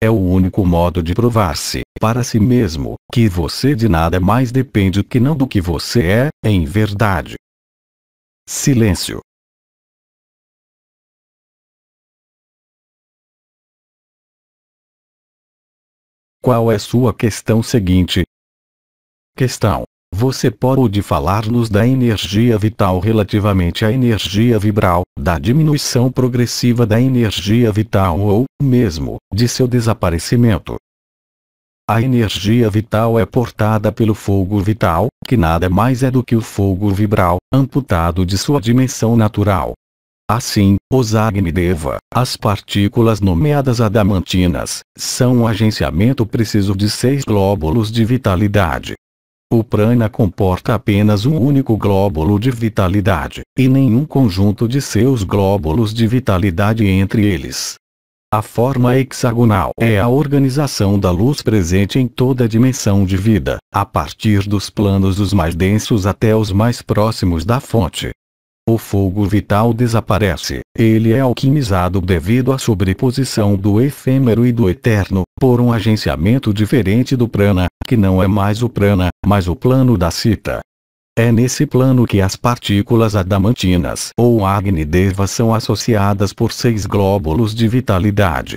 é o único modo de provar-se, para si mesmo, que você de nada mais depende que não do que você é, em verdade. Silêncio. Qual é sua questão seguinte? Questão você pode falar-nos da energia vital relativamente à energia vibral, da diminuição progressiva da energia vital ou, mesmo, de seu desaparecimento. A energia vital é portada pelo fogo vital, que nada mais é do que o fogo vibral, amputado de sua dimensão natural. Assim, os Agnideva, as partículas nomeadas adamantinas, são um agenciamento preciso de seis glóbulos de vitalidade, o prana comporta apenas um único glóbulo de vitalidade, e nenhum conjunto de seus glóbulos de vitalidade entre eles. A forma hexagonal é a organização da luz presente em toda a dimensão de vida, a partir dos planos dos mais densos até os mais próximos da fonte. O fogo vital desaparece, ele é alquimizado devido à sobreposição do efêmero e do eterno, por um agenciamento diferente do prana, que não é mais o prana, mas o plano da cita. É nesse plano que as partículas adamantinas ou agnidevas são associadas por seis glóbulos de vitalidade.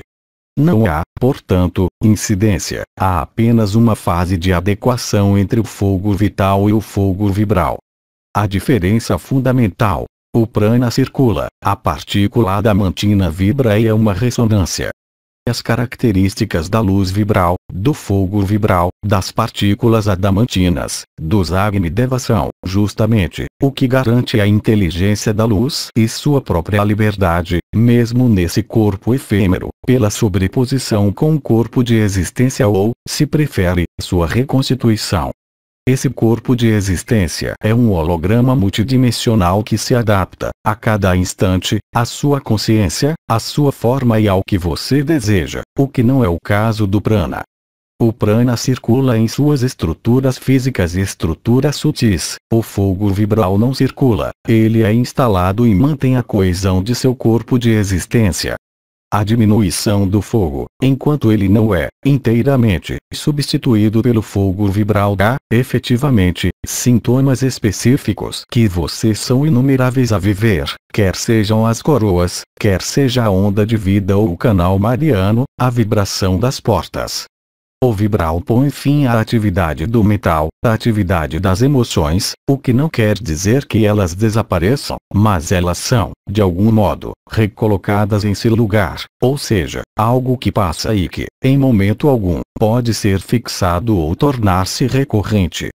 Não há, portanto, incidência, há apenas uma fase de adequação entre o fogo vital e o fogo vibral. A diferença fundamental. O prana circula, a partícula adamantina vibra e é uma ressonância as características da luz vibral, do fogo vibral, das partículas adamantinas, dos Agni-devas são, justamente, o que garante a inteligência da luz e sua própria liberdade, mesmo nesse corpo efêmero, pela sobreposição com o corpo de existência ou, se prefere, sua reconstituição. Esse corpo de existência é um holograma multidimensional que se adapta, a cada instante, à sua consciência, à sua forma e ao que você deseja, o que não é o caso do prana. O prana circula em suas estruturas físicas e estruturas sutis. O fogo vibral não circula, ele é instalado e mantém a coesão de seu corpo de existência a diminuição do fogo, enquanto ele não é inteiramente substituído pelo fogo vibral há, efetivamente, sintomas específicos que vocês são inumeráveis a viver, quer sejam as coroas, quer seja a onda de vida ou o canal mariano, a vibração das portas, o vibral põe fim à atividade do metal, à atividade das emoções, o que não quer dizer que elas desapareçam, mas elas são, de algum modo, recolocadas em seu lugar, ou seja, algo que passa e que, em momento algum, pode ser fixado ou tornar-se recorrente.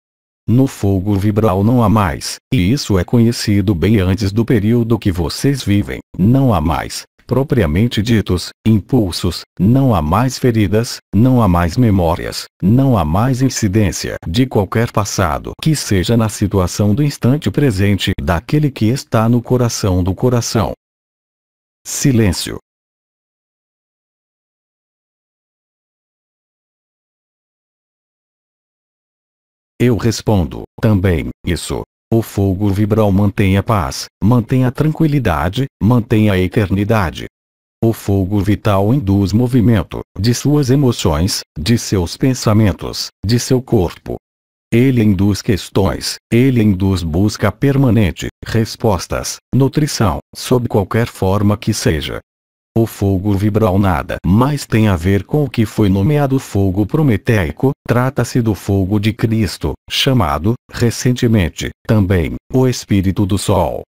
No fogo vibral não há mais, e isso é conhecido bem antes do período que vocês vivem, não há mais, propriamente ditos, impulsos, não há mais feridas, não há mais memórias, não há mais incidência de qualquer passado que seja na situação do instante presente daquele que está no coração do coração. Silêncio. Eu respondo, também, isso. O fogo vibral mantém a paz, mantém a tranquilidade, mantém a eternidade. O fogo vital induz movimento, de suas emoções, de seus pensamentos, de seu corpo. Ele induz questões, ele induz busca permanente, respostas, nutrição, sob qualquer forma que seja. O fogo vibral nada mais tem a ver com o que foi nomeado fogo prometeico, trata-se do fogo de Cristo, chamado, recentemente, também, o Espírito do Sol.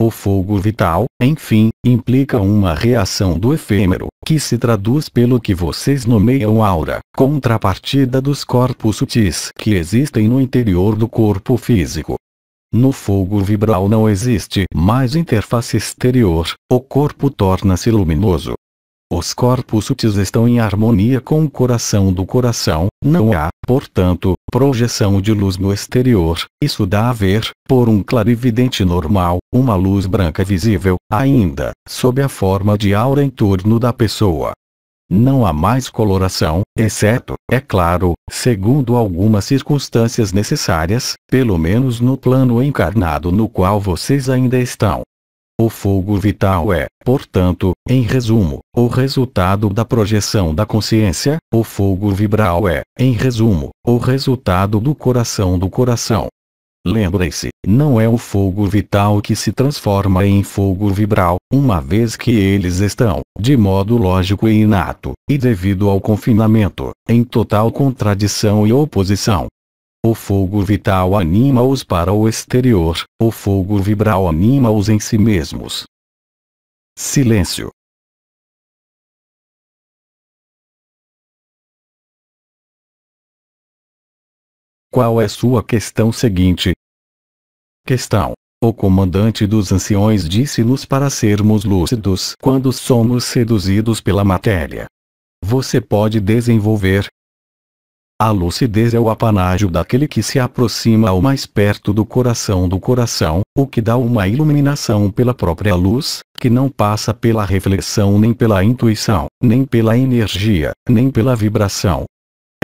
O fogo vital, enfim, implica uma reação do efêmero, que se traduz pelo que vocês nomeiam aura, contrapartida dos corpos sutis que existem no interior do corpo físico, no fogo vibral não existe mais interface exterior, o corpo torna-se luminoso. Os corpos sutis estão em harmonia com o coração do coração, não há, portanto, projeção de luz no exterior, isso dá a ver, por um clarividente normal, uma luz branca visível, ainda, sob a forma de aura em torno da pessoa. Não há mais coloração, exceto, é claro, segundo algumas circunstâncias necessárias, pelo menos no plano encarnado no qual vocês ainda estão. O fogo vital é, portanto, em resumo, o resultado da projeção da consciência, o fogo vibral é, em resumo, o resultado do coração do coração, Lembre-se, não é o fogo vital que se transforma em fogo vibral, uma vez que eles estão, de modo lógico e inato, e devido ao confinamento, em total contradição e oposição. O fogo vital anima-os para o exterior, o fogo vibral anima-os em si mesmos. Silêncio. Qual é sua questão seguinte? Questão. O comandante dos anciões disse-nos para sermos lúcidos quando somos seduzidos pela matéria. Você pode desenvolver, a lucidez é o apanágio daquele que se aproxima ao mais perto do coração do coração, o que dá uma iluminação pela própria luz, que não passa pela reflexão nem pela intuição, nem pela energia, nem pela vibração,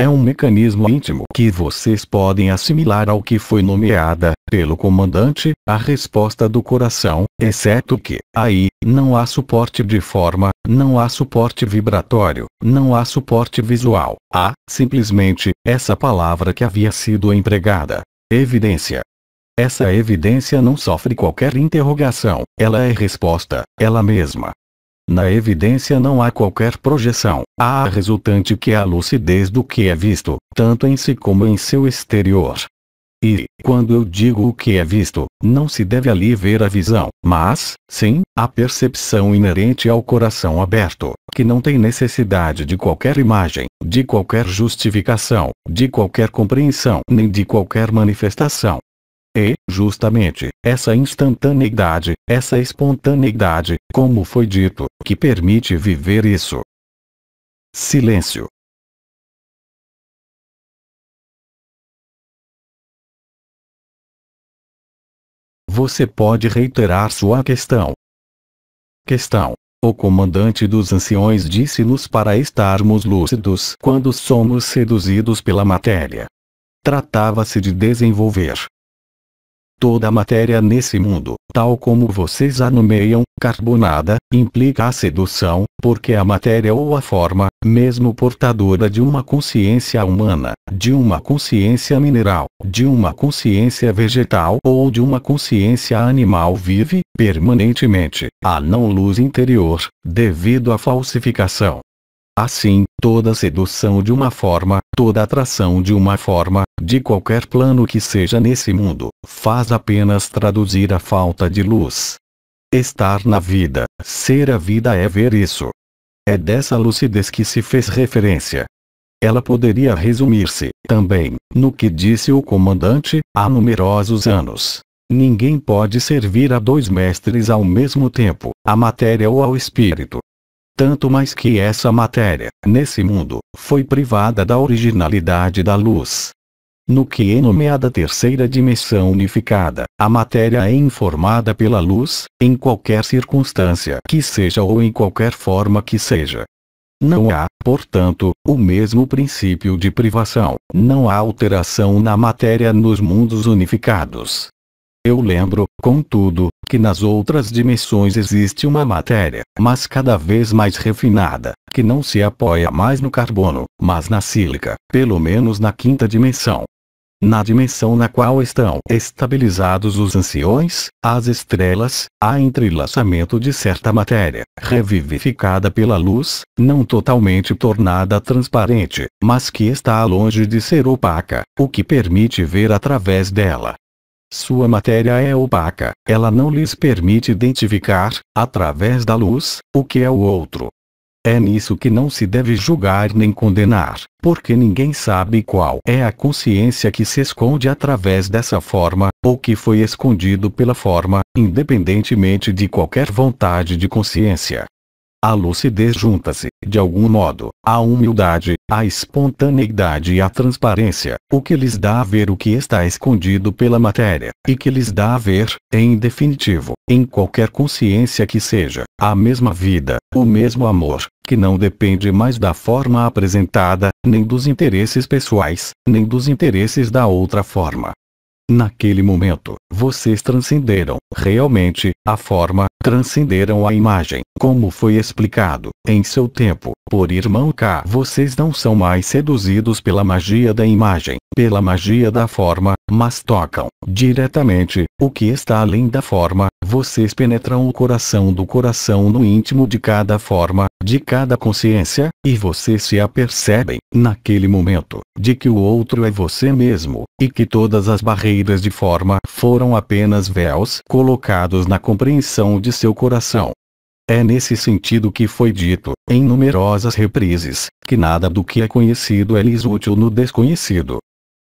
é um mecanismo íntimo que vocês podem assimilar ao que foi nomeada, pelo comandante, a resposta do coração, exceto que, aí, não há suporte de forma, não há suporte vibratório, não há suporte visual, há, simplesmente, essa palavra que havia sido empregada. Evidência. Essa evidência não sofre qualquer interrogação, ela é resposta, ela mesma. Na evidência não há qualquer projeção, há a resultante que é a lucidez do que é visto, tanto em si como em seu exterior. E, quando eu digo o que é visto, não se deve ali ver a visão, mas, sim, a percepção inerente ao coração aberto, que não tem necessidade de qualquer imagem, de qualquer justificação, de qualquer compreensão nem de qualquer manifestação. E, justamente, essa instantaneidade, essa espontaneidade, como foi dito, que permite viver isso. Silêncio. Você pode reiterar sua questão. Questão. O comandante dos anciões disse-nos para estarmos lúcidos quando somos seduzidos pela matéria. Tratava-se de desenvolver Toda matéria nesse mundo, tal como vocês a nomeiam, carbonada, implica a sedução, porque a matéria ou a forma, mesmo portadora de uma consciência humana, de uma consciência mineral, de uma consciência vegetal ou de uma consciência animal vive, permanentemente, a não-luz interior, devido à falsificação, Assim, toda sedução de uma forma, toda atração de uma forma, de qualquer plano que seja nesse mundo, faz apenas traduzir a falta de luz. Estar na vida, ser a vida é ver isso. É dessa lucidez que se fez referência. Ela poderia resumir-se, também, no que disse o comandante, há numerosos anos. Ninguém pode servir a dois mestres ao mesmo tempo, à matéria ou ao espírito tanto mais que essa matéria, nesse mundo, foi privada da originalidade da luz. No que é nomeada terceira dimensão unificada, a matéria é informada pela luz, em qualquer circunstância que seja ou em qualquer forma que seja. Não há, portanto, o mesmo princípio de privação, não há alteração na matéria nos mundos unificados. Eu lembro, contudo, que nas outras dimensões existe uma matéria, mas cada vez mais refinada, que não se apoia mais no carbono, mas na sílica, pelo menos na quinta dimensão. Na dimensão na qual estão estabilizados os anciões, as estrelas, há entrelaçamento de certa matéria, revivificada pela luz, não totalmente tornada transparente, mas que está longe de ser opaca, o que permite ver através dela, sua matéria é opaca, ela não lhes permite identificar, através da luz, o que é o outro. É nisso que não se deve julgar nem condenar, porque ninguém sabe qual é a consciência que se esconde através dessa forma, ou que foi escondido pela forma, independentemente de qualquer vontade de consciência. A lucidez junta-se, de algum modo, à humildade, à espontaneidade e à transparência, o que lhes dá a ver o que está escondido pela matéria, e que lhes dá a ver, em definitivo, em qualquer consciência que seja, a mesma vida, o mesmo amor, que não depende mais da forma apresentada, nem dos interesses pessoais, nem dos interesses da outra forma, Naquele momento, vocês transcenderam, realmente, a forma, transcenderam a imagem, como foi explicado, em seu tempo, por irmão K. Vocês não são mais seduzidos pela magia da imagem, pela magia da forma, mas tocam, diretamente, o que está além da forma, vocês penetram o coração do coração no íntimo de cada forma, de cada consciência, e você se apercebem, naquele momento, de que o outro é você mesmo, e que todas as barreiras de forma foram apenas véus colocados na compreensão de seu coração. É nesse sentido que foi dito, em numerosas reprises, que nada do que é conhecido é lhes útil no desconhecido.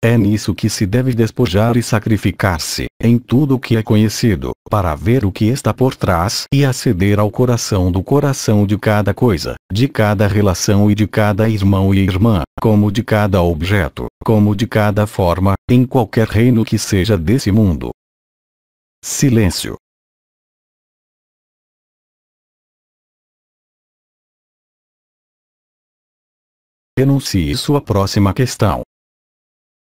É nisso que se deve despojar e sacrificar-se, em tudo o que é conhecido, para ver o que está por trás e aceder ao coração do coração de cada coisa, de cada relação e de cada irmão e irmã, como de cada objeto, como de cada forma, em qualquer reino que seja desse mundo. Silêncio. Renuncie sua próxima questão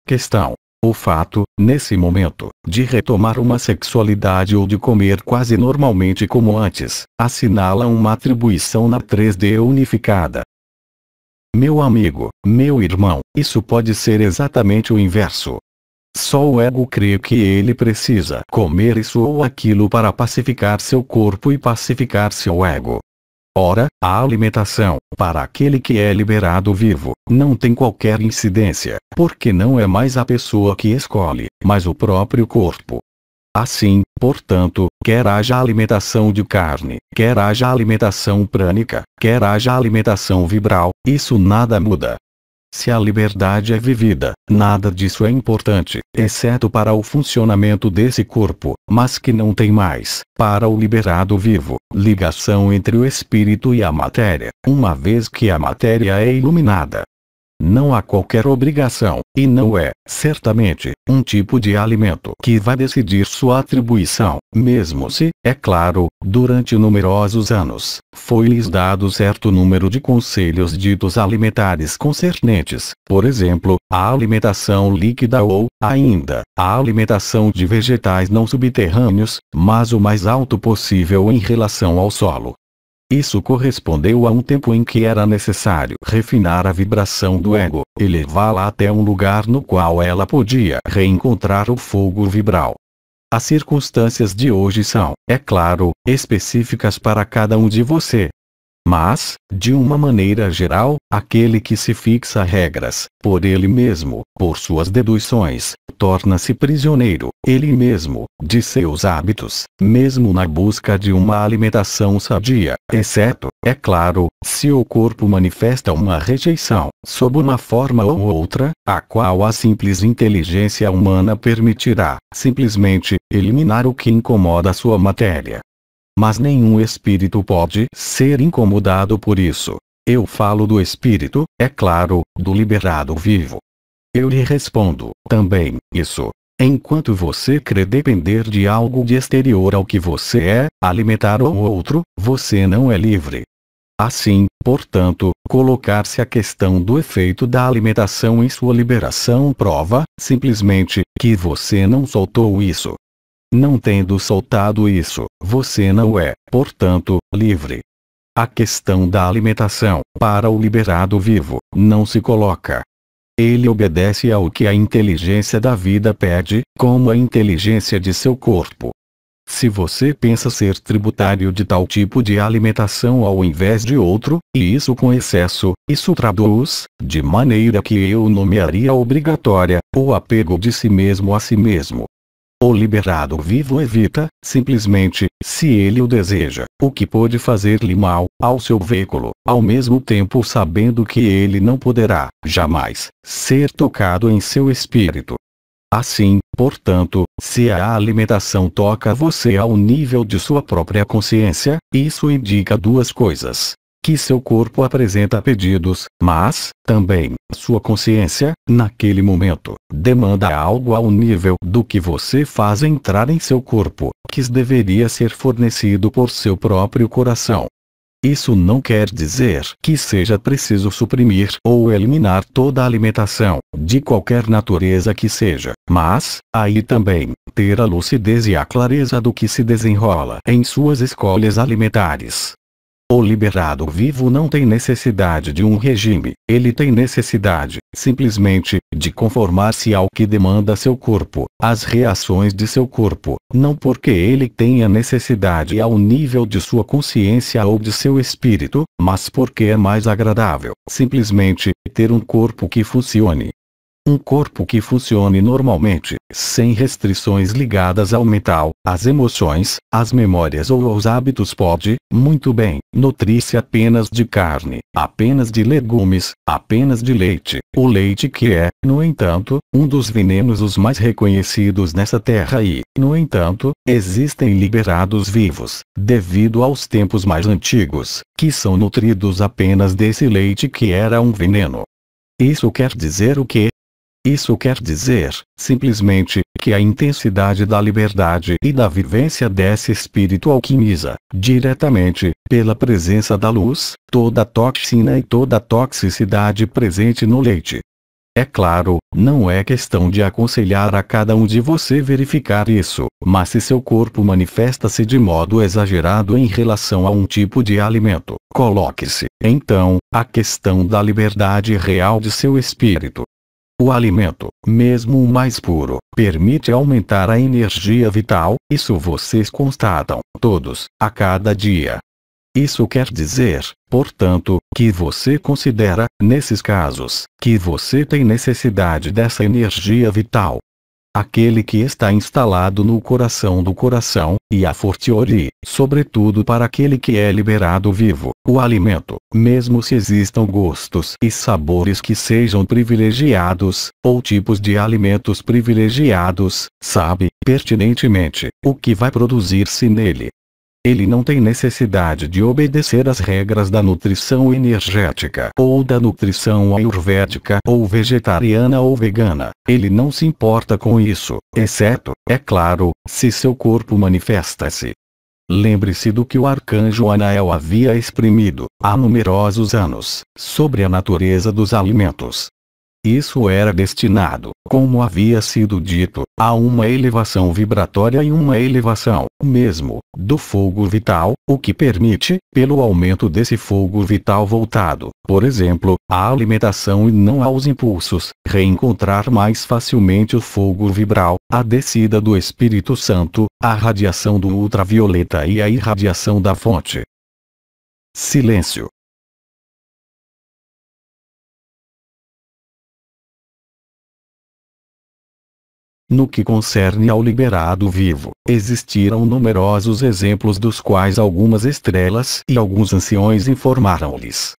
questão. O fato, nesse momento, de retomar uma sexualidade ou de comer quase normalmente como antes, assinala uma atribuição na 3D unificada. Meu amigo, meu irmão, isso pode ser exatamente o inverso. Só o ego crê que ele precisa comer isso ou aquilo para pacificar seu corpo e pacificar seu ego. Ora, a alimentação, para aquele que é liberado vivo, não tem qualquer incidência, porque não é mais a pessoa que escolhe, mas o próprio corpo. Assim, portanto, quer haja alimentação de carne, quer haja alimentação prânica, quer haja alimentação vibral, isso nada muda, se a liberdade é vivida, nada disso é importante, exceto para o funcionamento desse corpo, mas que não tem mais, para o liberado vivo, ligação entre o espírito e a matéria, uma vez que a matéria é iluminada, não há qualquer obrigação, e não é, certamente, um tipo de alimento que vai decidir sua atribuição, mesmo se, é claro, durante numerosos anos, foi-lhes dado certo número de conselhos ditos alimentares concernentes, por exemplo, a alimentação líquida ou, ainda, a alimentação de vegetais não subterrâneos, mas o mais alto possível em relação ao solo, isso correspondeu a um tempo em que era necessário refinar a vibração do ego, elevá-la até um lugar no qual ela podia reencontrar o fogo vibral. As circunstâncias de hoje são, é claro, específicas para cada um de você, mas, de uma maneira geral, aquele que se fixa regras, por ele mesmo, por suas deduções, torna-se prisioneiro, ele mesmo, de seus hábitos, mesmo na busca de uma alimentação sadia, exceto, é claro, se o corpo manifesta uma rejeição, sob uma forma ou outra, a qual a simples inteligência humana permitirá, simplesmente, eliminar o que incomoda sua matéria mas nenhum espírito pode ser incomodado por isso. Eu falo do espírito, é claro, do liberado vivo. Eu lhe respondo, também, isso. Enquanto você crê depender de algo de exterior ao que você é, alimentar o outro, você não é livre. Assim, portanto, colocar-se a questão do efeito da alimentação em sua liberação prova, simplesmente, que você não soltou isso. Não tendo soltado isso, você não é, portanto, livre. A questão da alimentação, para o liberado vivo, não se coloca. Ele obedece ao que a inteligência da vida pede, como a inteligência de seu corpo. Se você pensa ser tributário de tal tipo de alimentação ao invés de outro, e isso com excesso, isso traduz, de maneira que eu nomearia obrigatória, o apego de si mesmo a si mesmo, o liberado vivo evita, simplesmente, se ele o deseja, o que pode fazer-lhe mal, ao seu veículo, ao mesmo tempo sabendo que ele não poderá, jamais, ser tocado em seu espírito. Assim, portanto, se a alimentação toca você ao nível de sua própria consciência, isso indica duas coisas que seu corpo apresenta pedidos, mas, também, sua consciência, naquele momento, demanda algo ao nível do que você faz entrar em seu corpo, que deveria ser fornecido por seu próprio coração. Isso não quer dizer que seja preciso suprimir ou eliminar toda a alimentação, de qualquer natureza que seja, mas, aí também, ter a lucidez e a clareza do que se desenrola em suas escolhas alimentares, o liberado vivo não tem necessidade de um regime, ele tem necessidade, simplesmente, de conformar-se ao que demanda seu corpo, às reações de seu corpo, não porque ele tenha necessidade ao nível de sua consciência ou de seu espírito, mas porque é mais agradável, simplesmente, ter um corpo que funcione. Um corpo que funcione normalmente, sem restrições ligadas ao mental, às emoções, às memórias ou aos hábitos pode, muito bem, nutrir-se apenas de carne, apenas de legumes, apenas de leite. O leite que é, no entanto, um dos venenos os mais reconhecidos nessa terra e, no entanto, existem liberados vivos, devido aos tempos mais antigos, que são nutridos apenas desse leite que era um veneno. Isso quer dizer o quê? Isso quer dizer, simplesmente, que a intensidade da liberdade e da vivência desse espírito alquimiza, diretamente, pela presença da luz, toda a toxina e toda a toxicidade presente no leite. É claro, não é questão de aconselhar a cada um de você verificar isso, mas se seu corpo manifesta-se de modo exagerado em relação a um tipo de alimento, coloque-se, então, a questão da liberdade real de seu espírito, o alimento, mesmo o mais puro, permite aumentar a energia vital, isso vocês constatam, todos, a cada dia. Isso quer dizer, portanto, que você considera, nesses casos, que você tem necessidade dessa energia vital aquele que está instalado no coração do coração, e a fortiori, sobretudo para aquele que é liberado vivo, o alimento, mesmo se existam gostos e sabores que sejam privilegiados, ou tipos de alimentos privilegiados, sabe, pertinentemente, o que vai produzir-se nele, ele não tem necessidade de obedecer às regras da nutrição energética ou da nutrição ayurvédica ou vegetariana ou vegana. Ele não se importa com isso, exceto, é claro, se seu corpo manifesta-se. Lembre-se do que o arcanjo Anael havia exprimido, há numerosos anos, sobre a natureza dos alimentos. Isso era destinado, como havia sido dito, a uma elevação vibratória e uma elevação, mesmo, do fogo vital, o que permite, pelo aumento desse fogo vital voltado, por exemplo, à alimentação e não aos impulsos, reencontrar mais facilmente o fogo vibral, a descida do Espírito Santo, a radiação do ultravioleta e a irradiação da fonte. Silêncio. No que concerne ao liberado vivo, existiram numerosos exemplos dos quais algumas estrelas e alguns anciões informaram-lhes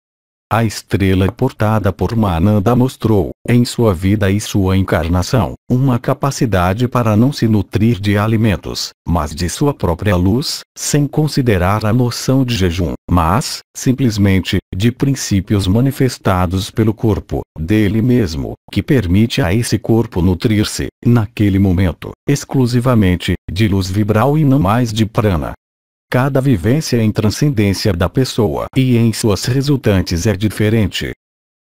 a estrela portada por Mananda mostrou, em sua vida e sua encarnação, uma capacidade para não se nutrir de alimentos, mas de sua própria luz, sem considerar a noção de jejum, mas, simplesmente, de princípios manifestados pelo corpo, dele mesmo, que permite a esse corpo nutrir-se, naquele momento, exclusivamente, de luz vibral e não mais de prana. Cada vivência em transcendência da pessoa e em suas resultantes é diferente.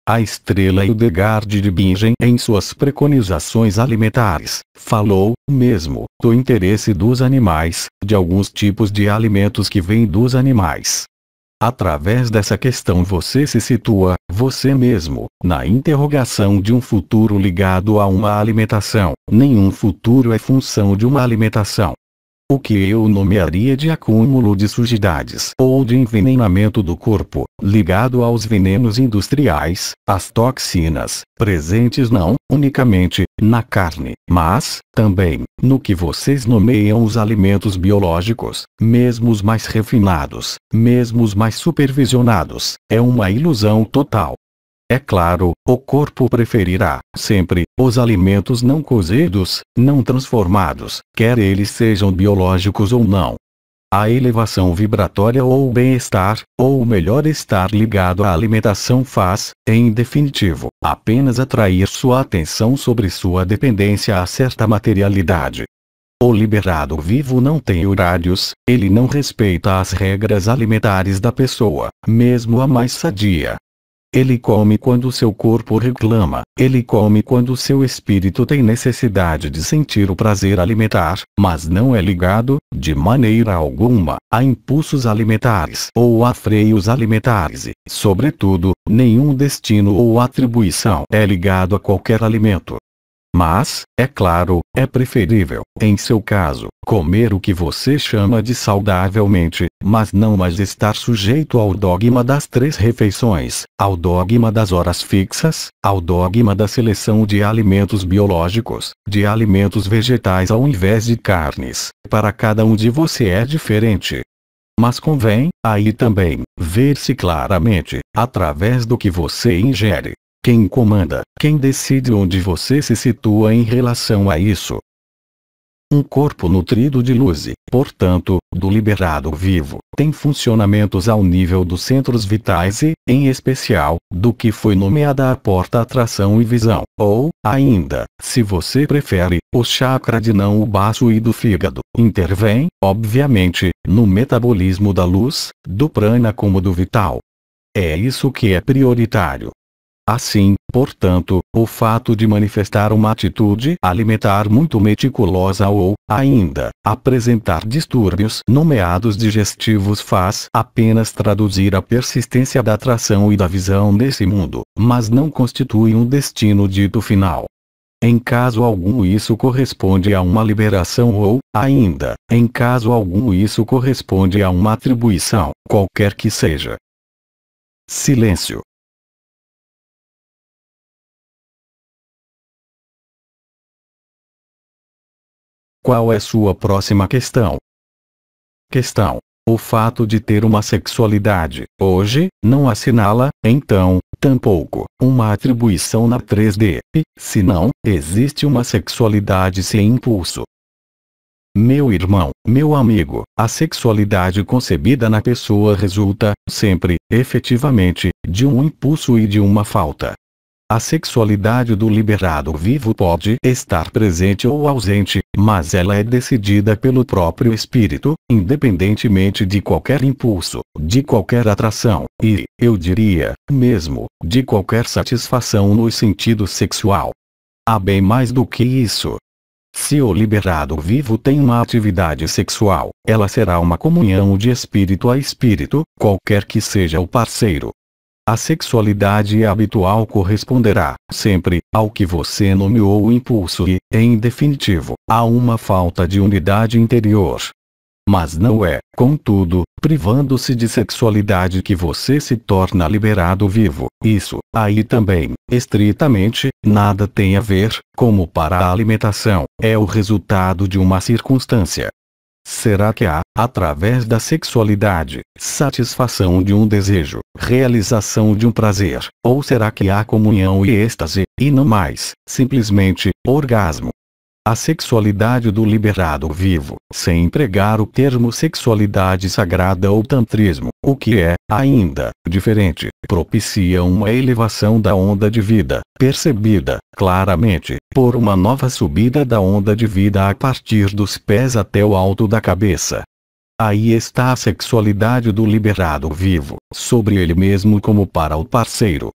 A estrela Hildegard de Bingen, em suas preconizações alimentares, falou, mesmo, do interesse dos animais, de alguns tipos de alimentos que vêm dos animais. Através dessa questão você se situa, você mesmo, na interrogação de um futuro ligado a uma alimentação. Nenhum futuro é função de uma alimentação, o que eu nomearia de acúmulo de sujidades ou de envenenamento do corpo, ligado aos venenos industriais, às toxinas, presentes não unicamente na carne, mas também no que vocês nomeiam os alimentos biológicos, mesmo os mais refinados, mesmo os mais supervisionados, é uma ilusão total. É claro, o corpo preferirá, sempre, os alimentos não cozidos, não transformados, quer eles sejam biológicos ou não. A elevação vibratória ou bem-estar, ou melhor estar ligado à alimentação faz, em definitivo, apenas atrair sua atenção sobre sua dependência a certa materialidade. O liberado vivo não tem horários, ele não respeita as regras alimentares da pessoa, mesmo a mais sadia, ele come quando seu corpo reclama, ele come quando seu espírito tem necessidade de sentir o prazer alimentar, mas não é ligado, de maneira alguma, a impulsos alimentares ou a freios alimentares e, sobretudo, nenhum destino ou atribuição é ligado a qualquer alimento. Mas, é claro, é preferível, em seu caso, comer o que você chama de saudavelmente, mas não mais estar sujeito ao dogma das três refeições, ao dogma das horas fixas, ao dogma da seleção de alimentos biológicos, de alimentos vegetais ao invés de carnes. Para cada um de você é diferente. Mas convém, aí também, ver-se claramente, através do que você ingere, quem comanda, quem decide onde você se situa em relação a isso. Um corpo nutrido de luz, e, portanto, do liberado vivo, tem funcionamentos ao nível dos centros vitais e, em especial, do que foi nomeada a porta atração e visão, ou, ainda, se você prefere, o chakra de não o baço e do fígado, intervém, obviamente, no metabolismo da luz, do prana como do vital. É isso que é prioritário. Assim, portanto, o fato de manifestar uma atitude alimentar muito meticulosa ou, ainda, apresentar distúrbios nomeados digestivos faz apenas traduzir a persistência da atração e da visão nesse mundo, mas não constitui um destino dito final. Em caso algum isso corresponde a uma liberação ou, ainda, em caso algum isso corresponde a uma atribuição, qualquer que seja. Silêncio. Qual é sua próxima questão? Questão. O fato de ter uma sexualidade, hoje, não assinala, então, tampouco, uma atribuição na 3D, e, se não, existe uma sexualidade sem impulso. Meu irmão, meu amigo, a sexualidade concebida na pessoa resulta, sempre, efetivamente, de um impulso e de uma falta, a sexualidade do liberado vivo pode estar presente ou ausente, mas ela é decidida pelo próprio espírito, independentemente de qualquer impulso, de qualquer atração, e, eu diria, mesmo, de qualquer satisfação no sentido sexual. Há bem mais do que isso. Se o liberado vivo tem uma atividade sexual, ela será uma comunhão de espírito a espírito, qualquer que seja o parceiro, a sexualidade habitual corresponderá, sempre, ao que você nomeou o impulso e, em definitivo, a uma falta de unidade interior. Mas não é, contudo, privando-se de sexualidade que você se torna liberado vivo. Isso, aí também, estritamente, nada tem a ver, como para a alimentação, é o resultado de uma circunstância. Será que há, através da sexualidade, satisfação de um desejo, realização de um prazer, ou será que há comunhão e êxtase, e não mais, simplesmente, orgasmo? A sexualidade do liberado vivo, sem empregar o termo sexualidade sagrada ou tantrismo, o que é, ainda, diferente, propicia uma elevação da onda de vida, percebida, claramente, por uma nova subida da onda de vida a partir dos pés até o alto da cabeça, Aí está a sexualidade do liberado vivo, sobre ele mesmo como para o parceiro.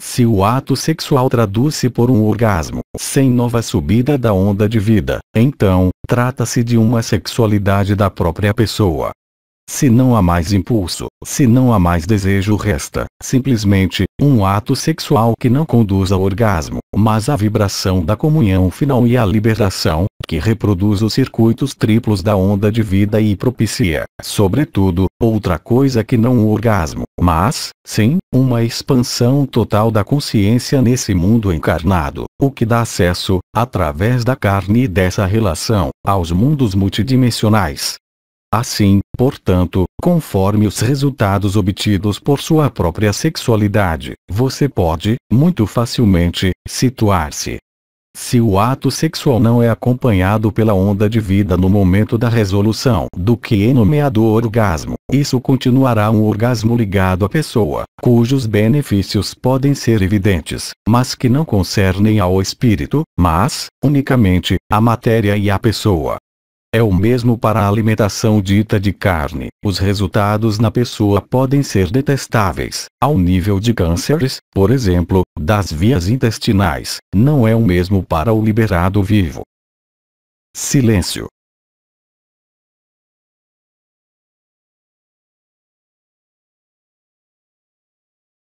Se o ato sexual traduz-se por um orgasmo, sem nova subida da onda de vida, então, trata-se de uma sexualidade da própria pessoa, se não há mais impulso, se não há mais desejo, resta, simplesmente, um ato sexual que não conduz ao orgasmo, mas à vibração da comunhão final e à liberação, que reproduz os circuitos triplos da onda de vida e propicia, sobretudo, outra coisa que não o orgasmo, mas, sim, uma expansão total da consciência nesse mundo encarnado, o que dá acesso, através da carne e dessa relação, aos mundos multidimensionais. Assim, Portanto, conforme os resultados obtidos por sua própria sexualidade, você pode, muito facilmente, situar-se. Se o ato sexual não é acompanhado pela onda de vida no momento da resolução do que é nomeado orgasmo, isso continuará um orgasmo ligado à pessoa, cujos benefícios podem ser evidentes, mas que não concernem ao espírito, mas, unicamente, à matéria e à pessoa. É o mesmo para a alimentação dita de carne. Os resultados na pessoa podem ser detestáveis, ao nível de cânceres, por exemplo, das vias intestinais, não é o mesmo para o liberado vivo. Silêncio.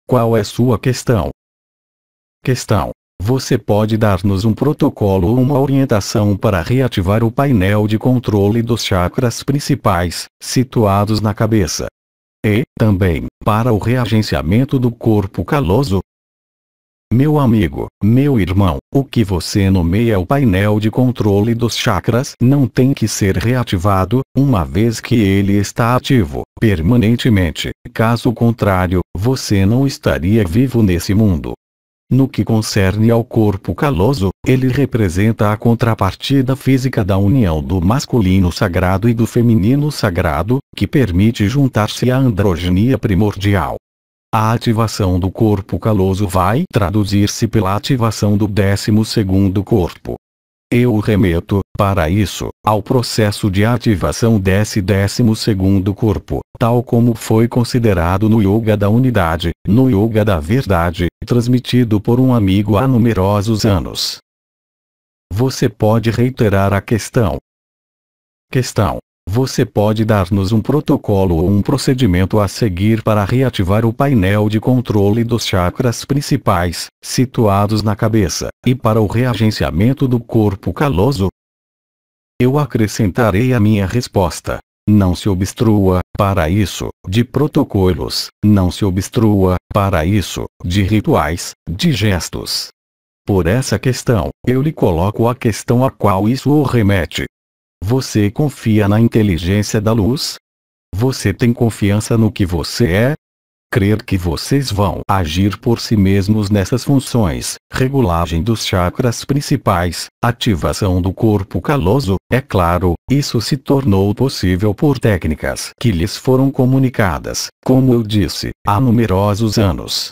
Qual é sua questão? Questão você pode dar-nos um protocolo ou uma orientação para reativar o painel de controle dos chakras principais, situados na cabeça. E, também, para o reagenciamento do corpo caloso, meu amigo, meu irmão, o que você nomeia o painel de controle dos chakras não tem que ser reativado, uma vez que ele está ativo, permanentemente. Caso contrário, você não estaria vivo nesse mundo. No que concerne ao corpo caloso, ele representa a contrapartida física da união do masculino sagrado e do feminino sagrado, que permite juntar-se à androgenia primordial. A ativação do corpo caloso vai traduzir-se pela ativação do 12 corpo. Eu remeto, para isso, ao processo de ativação desse 12 corpo, tal como foi considerado no Yoga da Unidade, no Yoga da Verdade, transmitido por um amigo há numerosos anos. Você pode reiterar a questão. Questão. Você pode dar-nos um protocolo ou um procedimento a seguir para reativar o painel de controle dos chakras principais, situados na cabeça, e para o reagenciamento do corpo caloso? Eu acrescentarei a minha resposta não se obstrua, para isso, de protocolos, não se obstrua, para isso, de rituais, de gestos. Por essa questão, eu lhe coloco a questão a qual isso o remete. Você confia na inteligência da luz? Você tem confiança no que você é? crer que vocês vão agir por si mesmos nessas funções, regulagem dos chakras principais, ativação do corpo caloso, é claro, isso se tornou possível por técnicas que lhes foram comunicadas, como eu disse, há numerosos anos.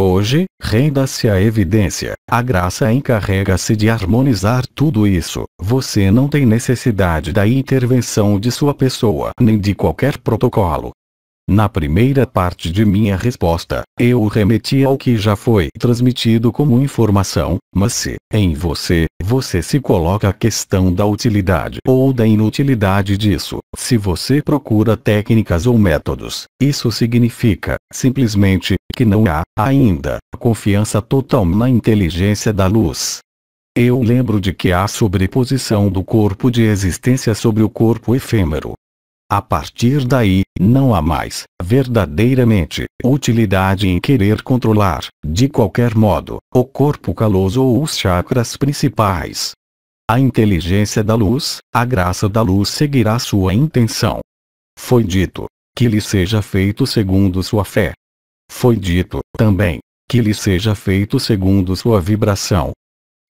Hoje, renda-se a evidência, a graça encarrega-se de harmonizar tudo isso. Você não tem necessidade da intervenção de sua pessoa nem de qualquer protocolo, na primeira parte de minha resposta, eu remeti ao que já foi transmitido como informação, mas se, em você, você se coloca a questão da utilidade ou da inutilidade disso, se você procura técnicas ou métodos, isso significa, simplesmente, que não há, ainda, confiança total na inteligência da luz. Eu lembro de que há sobreposição do corpo de existência sobre o corpo efêmero, a partir daí, não há mais, verdadeiramente, utilidade em querer controlar, de qualquer modo, o corpo caloso ou os chakras principais. A inteligência da luz, a graça da luz seguirá sua intenção. Foi dito, que lhe seja feito segundo sua fé. Foi dito, também, que lhe seja feito segundo sua vibração,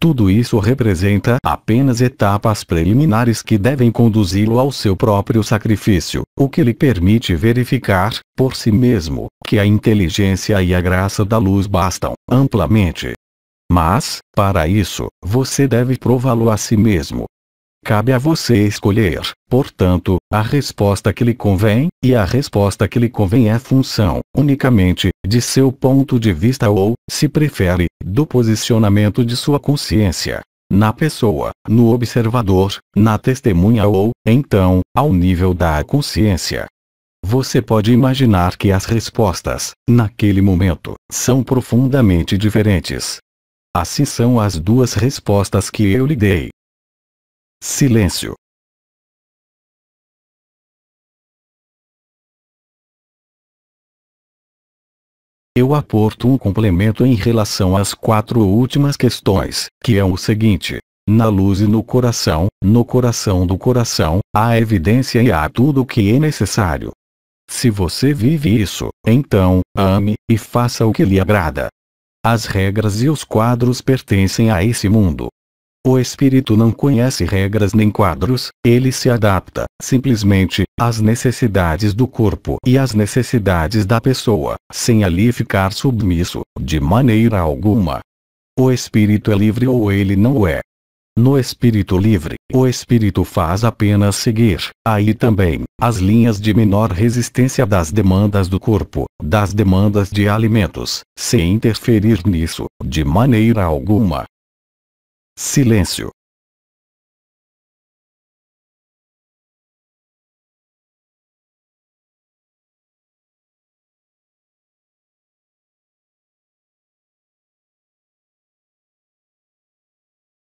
tudo isso representa apenas etapas preliminares que devem conduzi-lo ao seu próprio sacrifício, o que lhe permite verificar, por si mesmo, que a inteligência e a graça da luz bastam, amplamente. Mas, para isso, você deve prová-lo a si mesmo, Cabe a você escolher, portanto, a resposta que lhe convém, e a resposta que lhe convém é função, unicamente, de seu ponto de vista ou, se prefere, do posicionamento de sua consciência na pessoa, no observador, na testemunha ou, então, ao nível da consciência. Você pode imaginar que as respostas, naquele momento, são profundamente diferentes. Assim são as duas respostas que eu lhe dei silêncio Eu aporto um complemento em relação às quatro últimas questões, que é o seguinte. Na luz e no coração, no coração do coração, há evidência e há tudo o que é necessário. Se você vive isso, então, ame, e faça o que lhe agrada. As regras e os quadros pertencem a esse mundo. O espírito não conhece regras nem quadros, ele se adapta, simplesmente, às necessidades do corpo e às necessidades da pessoa, sem ali ficar submisso, de maneira alguma. O espírito é livre ou ele não é. No espírito livre, o espírito faz apenas seguir, aí também, as linhas de menor resistência das demandas do corpo, das demandas de alimentos, sem interferir nisso, de maneira alguma. Silêncio.